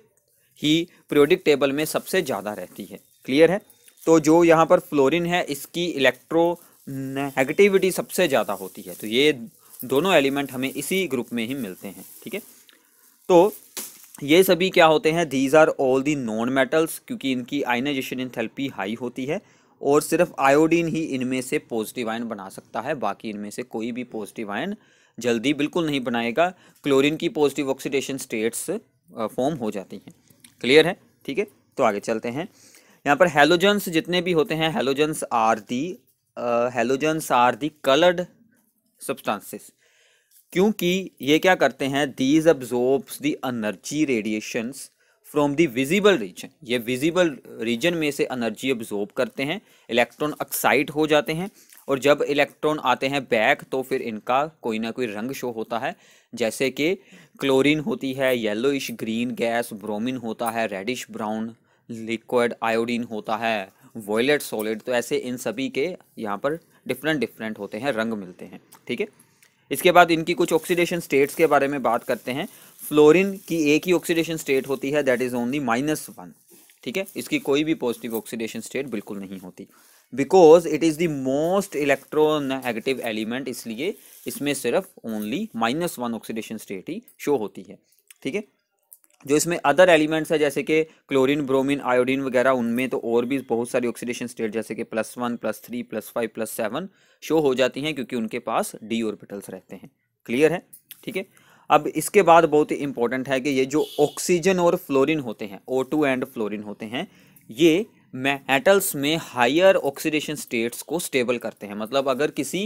ही प्रोडिक टेबल में सबसे ज़्यादा रहती है क्लियर है तो जो यहाँ पर फ्लोरीन है इसकी इलेक्ट्रो नेगेटिविटी सबसे ज़्यादा होती है तो ये दोनों एलिमेंट हमें इसी ग्रुप में ही मिलते हैं ठीक है तो ये सभी क्या होते हैं these are all the non metals क्योंकि इनकी आयनाइजेशन इन थेरेपी हाई होती है और सिर्फ आयोडीन ही इनमें से पॉजिटिव आयन बना सकता है बाकी इनमें से कोई भी पॉजिटिव आयन जल्दी बिल्कुल नहीं बनाएगा क्लोरीन की पॉजिटिव ऑक्सीडेशन स्टेट्स फॉर्म हो जाती हैं क्लियर है ठीक है तो आगे चलते हैं यहाँ पर हेलोजेंस जितने भी होते हैं halogens are the halogens halogens are the coloured substances क्योंकि ये क्या करते हैं these absorbs the energy radiations from the visible region ये विजिबल रीजन में से एनर्जी अब्जॉर्ब करते हैं इलेक्ट्रॉन एक्साइट हो जाते हैं और जब इलेक्ट्रॉन आते हैं बैक तो फिर इनका कोई ना कोई रंग शो होता है जैसे कि क्लोरीन होती है येलोइश ग्रीन गैस ब्रोमिन होता है रेडिश ब्राउन लिक्विड आयोडीन होता है वॉयलेट सॉलिड तो ऐसे इन सभी के यहाँ पर डिफरेंट डिफरेंट होते हैं रंग मिलते हैं ठीक है इसके बाद इनकी कुछ ऑक्सीडेशन स्टेट्स के बारे में बात करते हैं फ्लोरिन की एक ही ऑक्सीडेशन स्टेट होती है that is only minus one ठीक है इसकी कोई भी पॉजिटिव ऑक्सीडेशन स्टेट बिल्कुल नहीं होती because it is the most electronegative element इसलिए इसमें सिर्फ only minus one oxidation state ही शो होती है ठीक है जो इसमें अदर एलिमेंट्स है जैसे कि क्लोरीन ब्रोमीन आयोडीन वगैरह उनमें तो और भी बहुत सारी ऑक्सीडेशन स्टेट जैसे कि plus one plus three plus five plus seven show हो जाती हैं क्योंकि उनके पास डी ऑर्बिटल्स रहते हैं क्लियर है ठीक है अब इसके बाद बहुत ही इंपॉर्टेंट है कि ये जो ऑक्सीजन और फ्लोरिन होते हैं ओ टू एंड फ्लोरिन होते हैं ये मेटल्स में हायर ऑक्सीडेशन स्टेट्स को स्टेबल करते हैं मतलब अगर किसी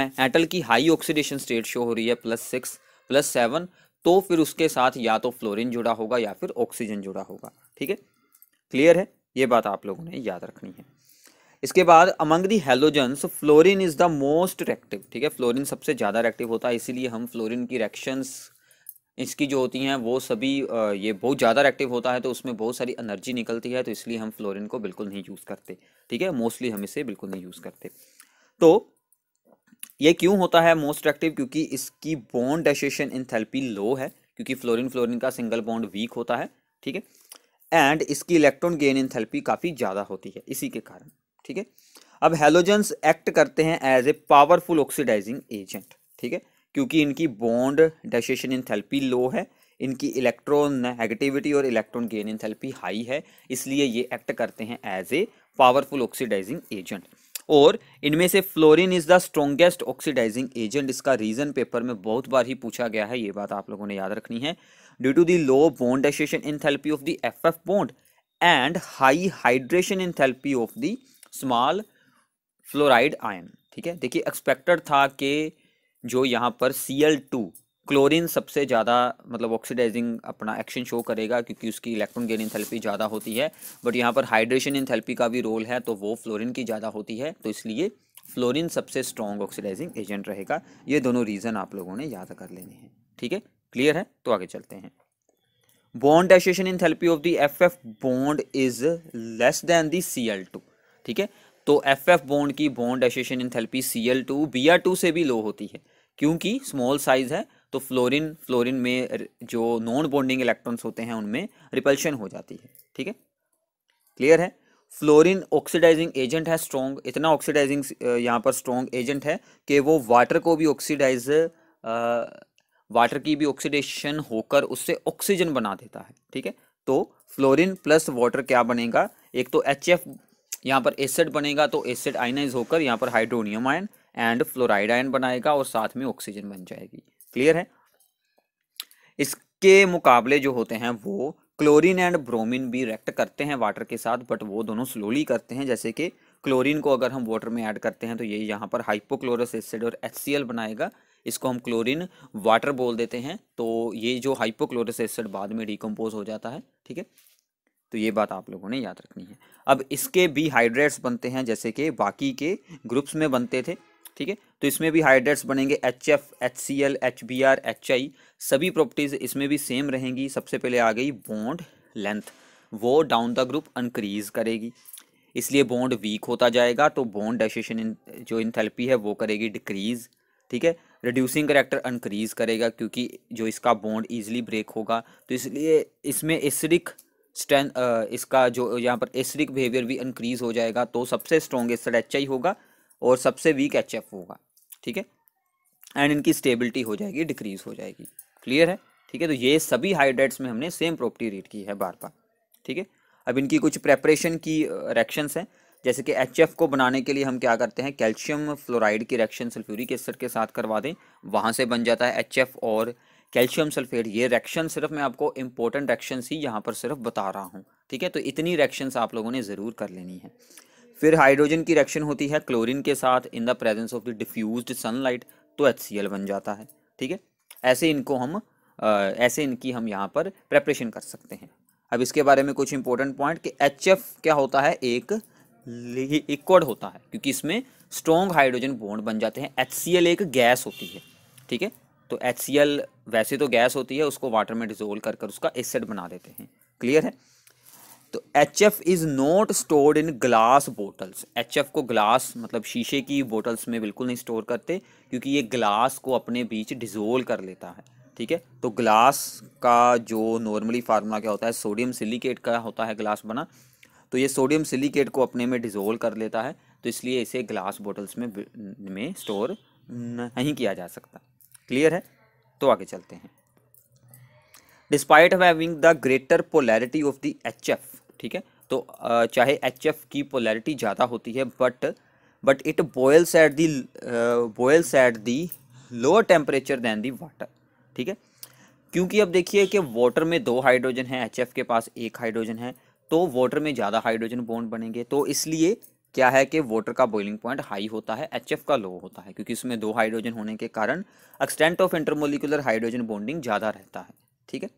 मेटल की हाई ऑक्सीडेशन स्टेट शो हो रही है प्लस सिक्स प्लस सेवन तो फिर उसके साथ या तो फ्लोरिन जुड़ा होगा या फिर ऑक्सीजन जुड़ा होगा ठीक है क्लियर है ये बात आप लोगों ने याद रखनी है इसके बाद among the halogens fluorine is the most reactive ठीक है फ्लोरिन सबसे ज़्यादा रिएक्टिव होता है इसीलिए हम फ्लोरिन की रिएक्शंस इसकी जो होती हैं वो सभी ये बहुत ज़्यादा रिएक्टिव होता है तो उसमें बहुत सारी एनर्जी निकलती है तो इसलिए हम फ्लोरिन को बिल्कुल नहीं यूज़ करते ठीक है मोस्टली हम इसे बिल्कुल नहीं यूज़ करते तो ये क्यों होता है मोस्ट एक्टिव क्योंकि इसकी बॉन्ड डेसेशन थेरेपी लो है क्योंकि फ्लोरिन फ्लोरिन का सिंगल बॉन्ड वीक होता है ठीक है एंड इसकी इलेक्ट्रॉन गेन इंथेल्पी काफ़ी ज़्यादा होती है इसी के कारण ठीक है अब हेलोजेंस एक्ट करते हैं as a powerful oxidizing agent ठीक है क्योंकि इनकी बॉन्ड डेसेशन इंथेल्पी लो है इनकी इलेक्ट्रॉन नेगेटिविटी और इलेक्ट्रॉन गेन इंथेल्पी हाई है इसलिए ये एक्ट करते हैं as a powerful oxidizing agent और इनमें से fluorine is the strongest oxidizing agent इसका रीजन पेपर में बहुत बार ही पूछा गया है ये बात आप लोगों ने याद रखनी है due to the low bond enthalpy of the F F bond and high hydration enthalpy of the small fluoride ion ठीक है देखिए एक्सपेक्टेड था कि जो यहाँ पर सी एल टू क्लोरीन सबसे ज़्यादा मतलब ऑक्सीडाइजिंग अपना एक्शन शो करेगा क्योंकि उसकी इलेक्ट्रॉन गेन इंथेल्पी ज़्यादा होती है बट यहाँ पर हाइड्रेशन इंथेल्पी का भी रोल है तो वो फ्लोरिन की ज़्यादा होती है तो इसलिए फ्लोरिन सबसे स्ट्रॉन्ग ऑक्सीडाइजिंग एजेंट रहेगा ये दोनों रीज़न आप लोगों ने याद कर लेने हैं ठीक है क्लियर है तो आगे चलते हैं bond enthalpy of the F F bond is less than the C L two ठीक है तो एफ एफ बॉन्ड की bond enthalpy C L two B R two से भी लो होती है क्योंकि स्मॉल साइज है तो फ्लोरिन फ्लोरिन में जो नॉन बॉन्डिंग इलेक्ट्रॉन्स होते हैं उनमें रिपल्शन हो जाती है ठीक है क्लियर है फ्लोरिन ऑक्सीडाइजिंग एजेंट है स्ट्रॉन्ग इतना ऑक्सीडाइजिंग यहाँ पर स्ट्रॉन्ग एजेंट है कि वो वाटर को भी ऑक्सीडाइज वाटर की भी ऑक्सीडेशन होकर उससे ऑक्सीजन बना देता है ठीक है तो फ्लोरिन प्लस वाटर क्या बनेगा एक तो एच एफ यहाँ पर एसिड बनेगा तो एसिड आइनाइज होकर यहाँ पर hydronium ion and fluoride ion बनाएगा और साथ में ऑक्सीजन बन जाएगी क्लियर है इसके मुकाबले जो होते हैं वो क्लोरीन एंड ब्रोमीन भी रिएक्ट करते हैं वाटर के साथ बट वो दोनों स्लोली करते हैं जैसे कि क्लोरीन को अगर हम वाटर में ऐड करते हैं तो ये यहाँ पर हाइपोक्लोरस एसिड और एच बनाएगा इसको हम क्लोरीन वाटर बोल देते हैं तो ये जो हाइपोक्लोरस एसिड बाद में डिकम्पोज हो जाता है ठीक है तो ये बात आप लोगों ने याद रखनी है अब इसके भी हाइड्रेट्स बनते हैं जैसे कि बाकी के ग्रुप्स में बनते थे ठीक है तो इसमें भी हाइड्रेट्स बनेंगे H F H C L H B R H I सभी प्रॉपर्टीज़ इसमें भी सेम रहेंगी सबसे पहले आ गई बॉन्ड लेंथ वो डाउन द ग्रुप इंक्रीज करेगी इसलिए बॉन्ड वीक होता जाएगा तो बॉन्ड डेसेशन जो इंथेल्पी है वो करेगी डिक्रीज़ ठीक है रिड्यूसिंग करेक्टर इंक्रीज़ करेगा क्योंकि जो इसका बॉन्ड ईजिली ब्रेक होगा तो इसलिए इसमें एसिडिक स्ट्रेंथ इसका जो यहाँ पर एसिडिक बिहेवियर भी इंक्रीज़ हो जाएगा तो सबसे स्ट्रॉन्गेस्ट एच आई होगा और सबसे वीक एच एफ होगा ठीक है एंड इनकी स्टेबिलिटी हो जाएगी डिक्रीज हो जाएगी क्लियर है ठीक है तो ये सभी हाइड्रेट्स में हमने सेम प्रॉपर्टी रीड की है बार बार ठीक है अब इनकी कुछ प्रेपरेशन की रिएक्शंस हैं जैसे कि एच को बनाने के लिए हम क्या करते हैं कैल्शियम फ्लोराइड की रिएक्शन सल्फ्यूरिक एसिड के साथ करवा दें वहाँ से बन जाता है एच और कैल्शियम सल्फेट ये रिएक्शन सिर्फ मैं आपको इंपॉर्टेंट रिएक्शन ही यहाँ पर सिर्फ बता रहा हूँ ठीक है तो इतनी रिएक्शंस आप लोगों ने ज़रूर कर लेनी है फिर हाइड्रोजन की रिएक्शन होती है क्लोरीन के साथ in the presence of the diffuse sunlight तो एच बन जाता है ठीक है ऐसे इनको हम ऐसे इनकी हम यहाँ पर प्रेपरेशन कर सकते हैं अब इसके बारे में कुछ इंपॉर्टेंट पॉइंट कि एच क्या होता है एक इक्वड होता है क्योंकि इसमें स्ट्रॉन्ग हाइड्रोजन बोन्ड बन जाते हैं एच एक गैस होती है ठीक है तो एच वैसे तो गैस होती है उसको वाटर में डिजोल्व कर कर उसका एसिड बना देते हैं क्लियर है तो H F is not stored in glass bottles H F को ग्लास मतलब शीशे की बोटल्स में बिल्कुल नहीं स्टोर करते क्योंकि ये ग्लास को अपने बीच डिजोल्व कर लेता है ठीक है तो ग्लास का जो नॉर्मली फार्मूला क्या होता है सोडियम सिलिकेट का होता है ग्लास बना तो ये सोडियम सिलिकेट को अपने में डिजोल्व कर लेता है तो इसलिए इसे ग्लास बोटल्स में में स्टोर नहीं किया जा सकता क्लियर है तो आगे चलते हैं despite having the greater polarity of the H F ठीक है तो चाहे एच की पोलैरिटी ज़्यादा होती है but but it boils at the boils at the lower temperature than the water ठीक है क्योंकि अब देखिए कि वाटर में दो हाइड्रोजन है एच के पास एक हाइड्रोजन है तो वाटर में ज़्यादा हाइड्रोजन बॉन्ड बनेंगे तो इसलिए क्या है कि वाटर का बॉइलिंग पॉइंट हाई होता है एच का लो होता है क्योंकि इसमें दो हाइड्रोजन होने के कारण extent of intermolecular hydrogen bonding ज़्यादा रहता है ठीक है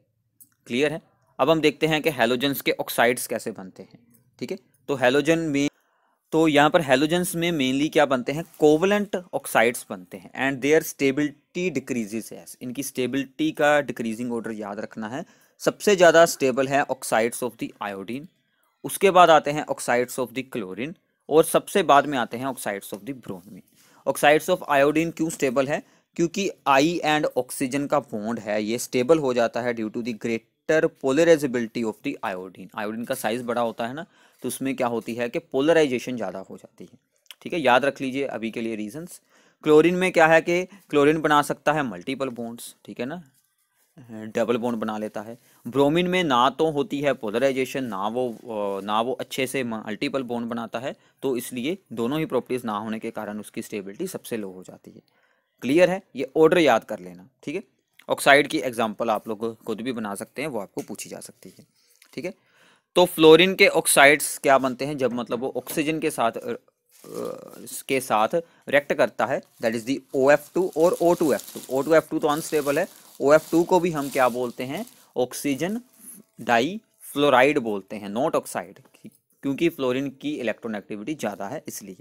क्लियर है अब हम देखते हैं कि हेलोजेंस के ऑक्साइड्स कैसे बनते हैं ठीक है तो हेलोजन में तो यहाँ पर हेलोजेंस में मेनली क्या बनते हैं कोवलेंट ऑक्साइड्स बनते हैं एंड देयर स्टेबिलिटी डिक्रीजेज है इनकी स्टेबिलिटी का डिक्रीजिंग ऑर्डर याद रखना है सबसे ज़्यादा स्टेबल है ऑक्साइड्स ऑफ द आयोडीन उसके बाद आते हैं ऑक्साइड्स ऑफ द क्लोरीन और सबसे बाद में आते हैं oxides of the bromine oxides of iodine क्यों स्टेबल है क्योंकि आई एंड ऑक्सीजन का बॉन्ड है ये स्टेबल हो जाता है due to the great greater polarizability of the iodine iodine का साइज बड़ा होता है ना तो उसमें क्या होती है कि पोलराइजेशन ज़्यादा हो जाती है ठीक है याद रख लीजिए अभी के लिए रीजंस क्लोरीन में क्या है कि क्लोरीन बना सकता है मल्टीपल बोन्ड्स ठीक है ना डबल बोन बना लेता है ब्रोमिन में ना तो होती है पोलराइजेशन ना वो ना वो अच्छे से मल्टीपल बोन बनाता है तो इसलिए दोनों ही प्रॉपर्टीज़ ना होने के कारण उसकी स्टेबिलिटी सबसे लो हो जाती है क्लियर है ये ऑर्डर याद कर लेना ठीक है ऑक्साइड की एग्जाम्पल आप लोग खुद भी बना सकते हैं वो आपको पूछी जा सकती है ठीक है तो फ्लोरीन के ऑक्साइड्स क्या बनते हैं जब मतलब वो ऑक्सीजन के साथ के साथ रिएक्ट करता है that is the O F two और O two F two O two F two तो अनस्टेबल है ओ एफ टू को भी हम क्या बोलते हैं ऑक्सीजन डाई फ्लोराइड बोलते हैं नॉट ऑक्साइड क्योंकि फ्लोरीन की इलेक्ट्रॉन एक्टिविटी ज़्यादा है इसलिए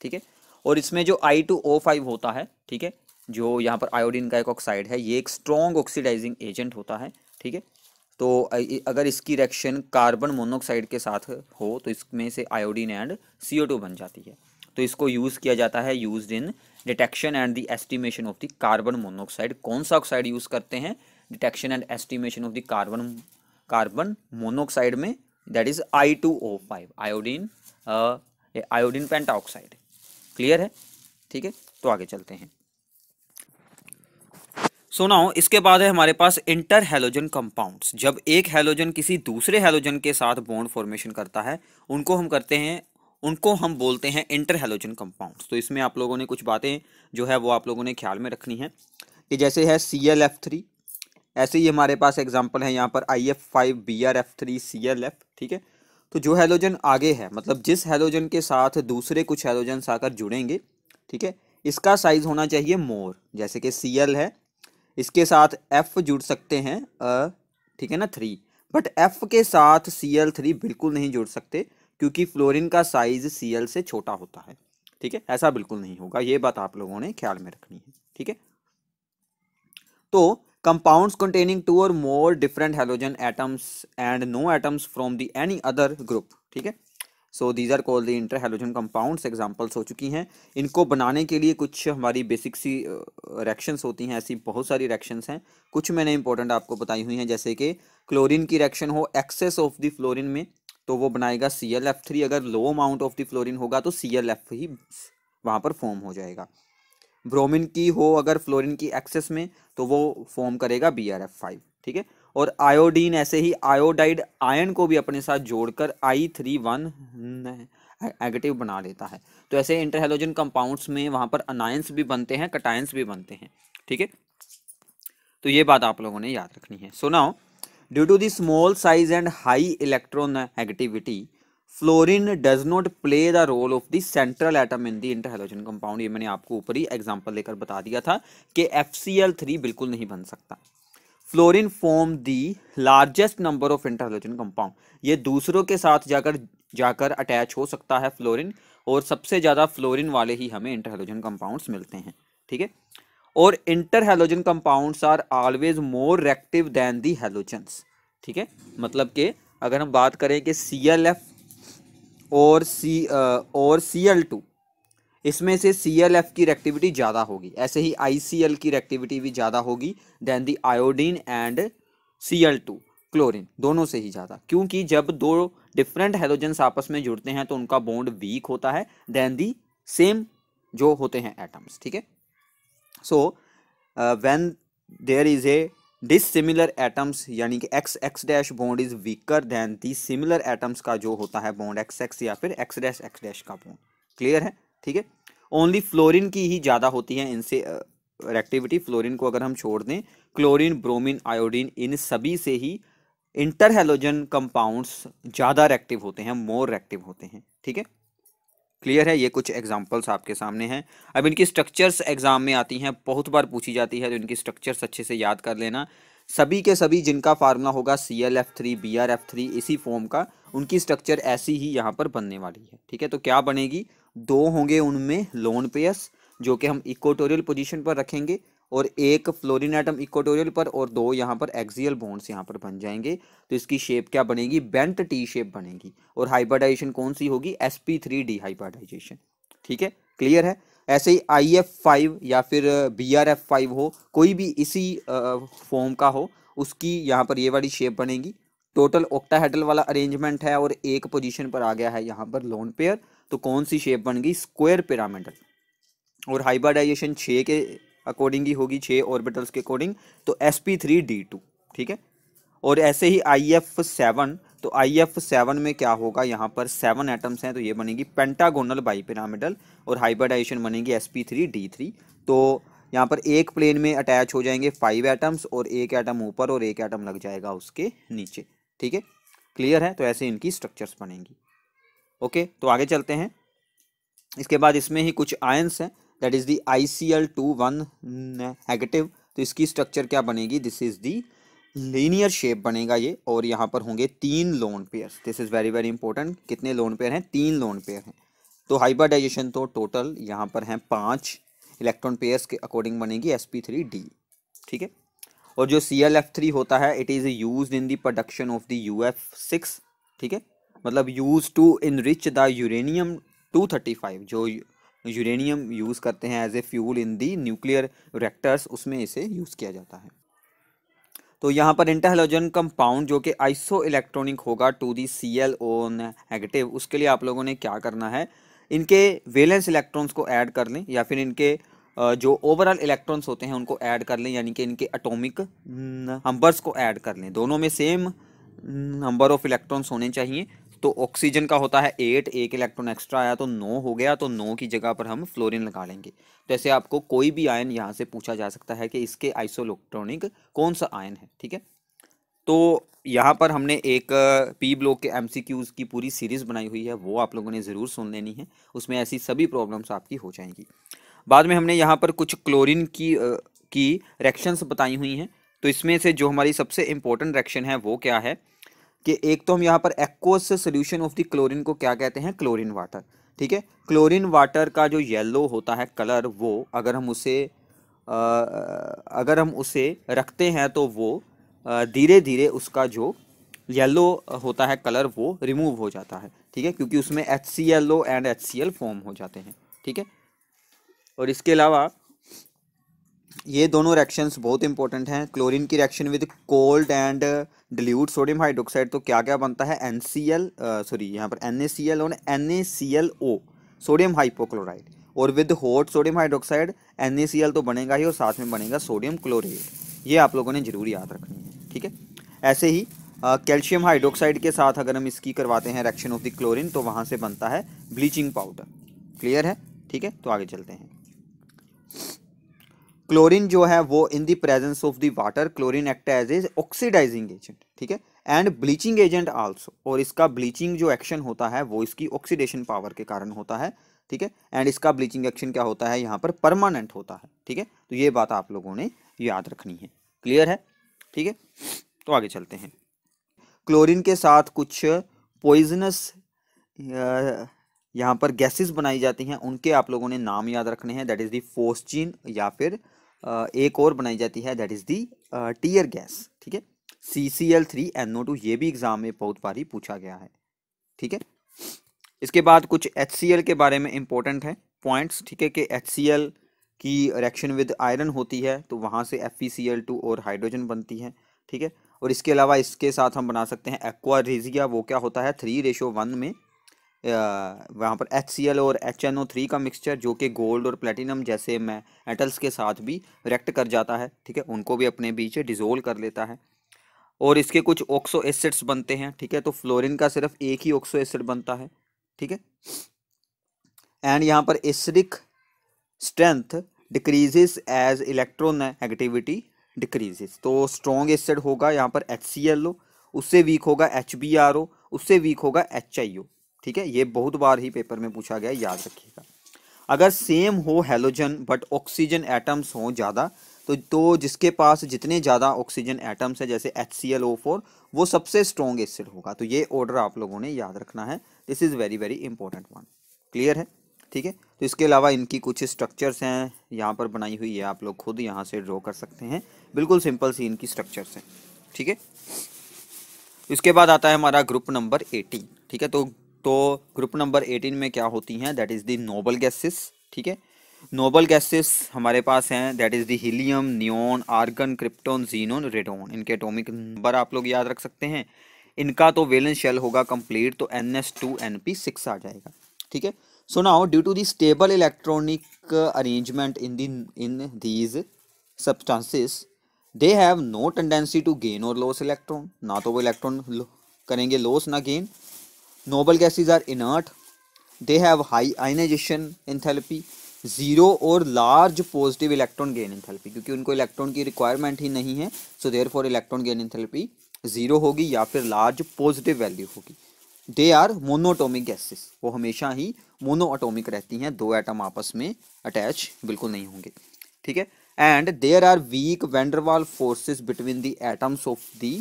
ठीक है और इसमें जो आई टू ओ फाइव होता है ठीक है जो यहाँ पर आयोडीन का एक ऑक्साइड है ये एक स्ट्रॉन्ग ऑक्सीडाइजिंग एजेंट होता है ठीक है तो अगर इसकी रिएक्शन कार्बन मोनोऑक्साइड के साथ हो तो इसमें से आयोडीन एंड सी बन जाती है तो इसको यूज़ किया जाता है use in detection and the estimation of the carbon monoxide कौन सा ऑक्साइड यूज़ करते हैं detection and estimation of the carbon carbon monoxide में that is I two O five iodine iodine pentaoxide clear है ठीक है तो आगे चलते हैं सुनाओ इसके बाद है हमारे पास इंटर हेलोजन कंपाउंड्स जब एक हेलोजन किसी दूसरे हेलोजन के साथ बॉन्ड फॉर्मेशन करता है उनको हम करते हैं उनको हम बोलते हैं इंटर हेलोजन कंपाउंड्स तो इसमें आप लोगों ने कुछ बातें जो है वो आप लोगों ने ख्याल में रखनी है कि जैसे है सी एल एफ थ्री ऐसे ही हमारे पास एग्जाम्पल है यहाँ पर I F five B R F three C L F ठीक है तो जो हेलोजन आगे है मतलब जिस हेलोजन के साथ दूसरे कुछ हेलोजन आकर जुड़ेंगे ठीक है इसका साइज़ होना चाहिए मोर जैसे कि सी एल है इसके साथ एफ जुड़ सकते हैं अ ठीक है ना थ्री बट एफ के साथ सी एल थ्री बिल्कुल नहीं जुड़ सकते क्योंकि फ्लोरिन का साइज सी एल से छोटा होता है ठीक है ऐसा बिल्कुल नहीं होगा ये बात आप लोगों ने ख्याल में रखनी है ठीक है तो compounds containing two or more different halogen atoms and no atoms from the any other group ठीक है so these are called the interhalogen compounds examples हो चुकी हैं इनको बनाने के लिए कुछ हमारी बेसिक सी रिएक्शंस होती हैं ऐसी बहुत सारी रिएक्शंस हैं कुछ मैंने इंपॉर्टेंट आपको बताई हुई हैं जैसे कि क्लोरीन की रिएक्शन हो एक्सेस ऑफ द फ्लोरिन में तो वो बनाएगा सी एल एफ थ्री अगर low amount of the fluorine होगा तो सी एल एफ ही वहाँ पर फॉर्म हो जाएगा ब्रोमिन की हो अगर फ्लोरिन की एक्सेस में तो वो फॉर्म करेगा बी आर एफ फाइव ठीक है और आयोडीन ऐसे ही आयोडाइड आयन को भी अपने साथ जोड़कर आई थ्री वन एगेटिव बना लेता है तो ऐसे इंटरहेलोजन कंपाउंड्स में वहाँ पर अनायंस भी बनते हैं कटायंस भी बनते हैं ठीक है तो ये बात आप लोगों ने याद रखनी है सुनाओ due to the small size and high negativity fluorine does not play the role of the central atom in the interhalogen compound ये मैंने आपको ऊपर ही एग्जाम्पल लेकर बता दिया था कि एफ बिल्कुल नहीं बन सकता fluorine form the largest number of interhalogen compound ये दूसरों के साथ जाकर जाकर अटैच हो सकता है फ्लोरिन और सबसे ज़्यादा फ्लोरिन वाले ही हमें इंटरहेलोजन कंपाउंड्स मिलते हैं ठीक है और interhalogen compounds are always more reactive than the halogens ठीक है मतलब कि अगर हम बात करें कि सी एल एफ और सी और सी एल टू इसमें से सी एल एफ की रेक्टिविटी ज़्यादा होगी ऐसे ही आई सी एल की रेक्टिविटी भी ज़्यादा होगी than the iodine and C L two chlorine दोनों से ही ज़्यादा क्योंकि जब दो डिफरेंट हेलोजेंस आपस में जुड़ते हैं तो उनका बॉन्ड वीक होता है देन दी सेम जो होते हैं एटम्स ठीक है so when there is a dissimilar atoms यानी कि X X dash bond is weaker than the similar atoms का जो होता है बॉन्ड एक्स एक्स या फिर एक्स डैश एक्स डैश का बॉन्ड क्लियर है ठीक है ओनली फ्लोरिन की ही ज़्यादा होती है इनसे रेक्टिविटी फ्लोरिन को अगर हम छोड़ दें क्लोरीन ब्रोमीन आयोडीन इन सभी से ही इंटरहेलोजन कंपाउंड्स ज़्यादा रेक्टिव होते हैं मोर रेक्टिव होते हैं ठीक है क्लियर है ये कुछ एग्जांपल्स आपके सामने हैं अब इनकी स्ट्रक्चर्स एग्जाम में आती हैं बहुत बार पूछी जाती है तो इनकी स्ट्रक्चर्स अच्छे से याद कर लेना सभी के सभी जिनका फार्मूला होगा C L F three B R F three इसी फॉर्म का उनकी स्ट्रक्चर ऐसी ही यहाँ पर बनने वाली है ठीक है तो क्या बनेगी दो होंगे उनमें लोन पेयर्स जो कि हम इक्वेटोरियल पोजीशन पर रखेंगे और एक फ्लोरिन एटम इक्वेटोरियल पर और दो यहाँ पर एक्सियल बोन्स यहाँ पर बन जाएंगे तो इसकी शेप क्या बनेगी बेंट टी शेप बनेगी और हाइब्रिडाइजेशन कौन सी होगी S P three D hybridization ठीक है क्लियर है ऐसे ही आई एफ फाइव या फिर बी आर एफ फाइव हो कोई भी इसी फॉर्म का हो उसकी यहाँ पर ये वाली शेप बनेगी टोटल हेडल वाला अरेंजमेंट है और एक पोजीशन पर आ गया है यहाँ पर लोन पेयर तो कौन सी शेप बन गई स्क्वायर पिरामिडल और हाइब्रिडाइजेशन छः के अकॉर्डिंग ही होगी छः ऑर्बिटल्स के अकॉर्डिंग तो S P three D two ठीक है और ऐसे ही आई एफ सेवन तो आई एफ सेवन में क्या होगा यहाँ पर सेवन एटम्स हैं तो ये बनेगी पेंटागोनल बाई पिरामिडल और हाइब्रिडाइजेशन बनेगी S P three D three तो यहाँ पर एक प्लेन में अटैच हो जाएंगे फाइव एटम्स और एक एटम ऊपर और एक एटम लग जाएगा उसके नीचे ठीक है क्लियर है तो ऐसे इनकी स्ट्रक्चर्स बनेंगी ओके तो आगे चलते हैं इसके बाद इसमें ही कुछ आयंस हैं that is the I C L two one negative तो इसकी स्ट्रक्चर क्या बनेगी this is the linear shape बनेगा ये और यहाँ पर होंगे तीन lone pair this is very very important कितने लोन पेयर हैं तीन लोन पेयर हैं तो हाइब्रिडाइजेशन तो टोटल यहाँ पर हैं पांच इलेक्ट्रॉन पेयर्स के अकॉर्डिंग बनेगी एस पी थ्री डी ठीक है और जो सी एल एफ थ्री होता है it is use in the production of the U F six ठीक है मतलब use to enrich the uranium 235 जो यूरेनियम यूज़ करते हैं as a fuel in the nuclear reactors उसमें इसे यूज़ किया जाता है तो यहाँ पर इंटरहेलोजन कंपाउंड जो कि आइसो इलेक्ट्रॉनिक होगा to the C L O negative उसके लिए आप लोगों ने क्या करना है इनके वेलेंस इलेक्ट्रॉन्स को ऐड कर लें या फिर इनके जो ओवरऑल इलेक्ट्रॉन्स होते हैं उनको ऐड कर लें यानी कि इनके अटोमिक नंबर्स को ऐड कर लें दोनों में सेम नंबर ऑफ इलेक्ट्रॉन्स होने चाहिए तो ऑक्सीजन का होता है एट एक इलेक्ट्रॉन एक्स्ट्रा आया तो नौ हो गया तो नौ की जगह पर हम फ्लोरिन लगा लेंगे तो ऐसे आपको कोई भी आयन यहाँ से पूछा जा सकता है कि इसके आइसोइलेक्ट्रॉनिक कौन सा आयन है ठीक है तो यहाँ पर हमने एक पी ब्लॉक के एम की पूरी सीरीज़ बनाई हुई है वो आप लोगों ने ज़रूर सुन लेनी है उसमें ऐसी सभी प्रॉब्लम्स आपकी हो जाएंगी बाद में हमने यहाँ पर कुछ क्लोरीन की आ, की रिएक्शंस बताई हुई हैं तो इसमें से जो हमारी सबसे इम्पोर्टेंट रिएक्शन है वो क्या है कि एक तो हम यहाँ पर aqueous solution of the chlorine को क्या कहते हैं क्लोरिन वाटर ठीक है क्लोरिन वाटर का जो येलो होता है कलर वो अगर हम उसे आ, अगर हम उसे रखते हैं तो वो धीरे धीरे उसका जो येलो होता है कलर वो रिमूव हो जाता है ठीक है क्योंकि उसमें H C L O and H C L form हो जाते हैं ठीक है और इसके अलावा ये दोनों रिएक्शंस बहुत इंपॉर्टेंट हैं क्लोरीन की reaction with cold and dilute sodium hydroxide तो क्या क्या बनता है एन सी एल सॉरी यहाँ पर एन ए सी एल और N A C L O sodium hypochloride और with hot sodium hydroxide N A C L तो बनेगा ही और साथ में बनेगा सोडियम क्लोरेट ये आप लोगों ने ज़रूर याद रखनी है ठीक है ऐसे ही कैल्शियम हाइड्रोक्साइड के साथ अगर हम इसकी करवाते हैं रिएक्शन ऑफ द क्लोरीन तो वहाँ से बनता है ब्लीचिंग पाउडर क्लियर है ठीक है तो आगे चलते हैं क्लोरीन जो है वो in the presence of the water chlorine act as a oxidizing agent ठीक है एंड ब्लीचिंग एजेंट आल्सो और इसका ब्लीचिंग जो एक्शन होता है वो इसकी ऑक्सीडेशन पावर के कारण होता है ठीक है एंड इसका ब्लीचिंग एक्शन क्या होता है यहाँ पर परमानेंट होता है ठीक है तो ये बात आप लोगों ने याद रखनी है क्लियर है ठीक है तो आगे चलते हैं क्लोरीन के साथ कुछ पॉइजनस यहाँ पर गैसेस बनाई जाती हैं उनके आप लोगों ने नाम याद रखने हैं दैट इज़ दी फोस्टीन या फिर एक और बनाई जाती है that is the tear gas ठीक है C C L three N O two ये भी एग्ज़ाम में बहुत बार ही पूछा गया है ठीक है इसके बाद कुछ एच सी एल के बारे में इंपॉर्टेंट है पॉइंट्स ठीक है कि एच सी एल की रिएक्शन विद आयरन होती है तो वहाँ से F E C L two और हाइड्रोजन बनती है ठीक है और इसके अलावा इसके साथ हम बना सकते हैं एक्वा रिजिया वो क्या होता है थ्री रेशो वन में वहाँ पर एच और एच का मिक्सचर जो कि गोल्ड और प्लेटिनम जैसे मैं एटल्स के साथ भी रिएक्ट कर जाता है ठीक है उनको भी अपने बीच डिज़ोल्व कर लेता है और इसके कुछ ऑक्सो एसिड्स बनते हैं ठीक है तो फ्लोरिन का सिर्फ एक ही ऑक्सो एसिड बनता है ठीक है एंड यहाँ पर acidic strength decreases as electronegativity decreases तो स्ट्रॉन्ग एसिड होगा यहाँ पर एच उससे वीक होगा एच उससे वीक होगा एच ठीक है ये बहुत बार ही पेपर में पूछा गया याद रखिएगा अगर सेम हो हेलोजन बट ऑक्सीजन एटम्स हो ज़्यादा तो तो जिसके पास जितने ज़्यादा ऑक्सीजन एटम्स है जैसे H C L O four वो सबसे स्ट्रॉन्ग एसिड होगा तो ये ऑर्डर आप लोगों ने याद रखना है this is very very important one clear है ठीक है तो इसके अलावा इनकी कुछ स्ट्रक्चर्स हैं यहाँ पर बनाई हुई है आप लोग खुद यहाँ से ड्रॉ कर सकते हैं बिल्कुल सिंपल सी इनकी स्ट्रक्चर्स हैं ठीक है इसके बाद आता है हमारा ग्रुप नंबर एटीन ठीक है तो तो ग्रुप नंबर एटीन में क्या होती हैं that is the noble gases ठीक है नोबल गैसेस हमारे पास हैं that is the helium neon argon krypton xenon radon इनके एटॉमिक नंबर आप लोग याद रख सकते हैं इनका तो वेलेंस शेल होगा कंप्लीट तो N S two N P six आ जाएगा ठीक है so now due to the stable electronic arrangement in the in these substances they have no tendency to gain और लॉस इलेक्ट्रॉन ना तो वो इलेक्ट्रॉन करेंगे लॉस ना gain noble gases are inert they high ionization enthalpy zero और large positive electron gain enthalpy क्योंकि उनको electron की रिक्वायरमेंट ही नहीं है so therefore electron gain enthalpy zero होगी या फिर लार्ज पॉजिटिव वैल्यू होगी दे आर मोनोटोमिक गैसेस वो हमेशा ही मोनोअटोमिक रहती हैं दो एटम आपस में अटैच बिल्कुल नहीं होंगे ठीक है and there are weak van der Waals forces between the atoms of the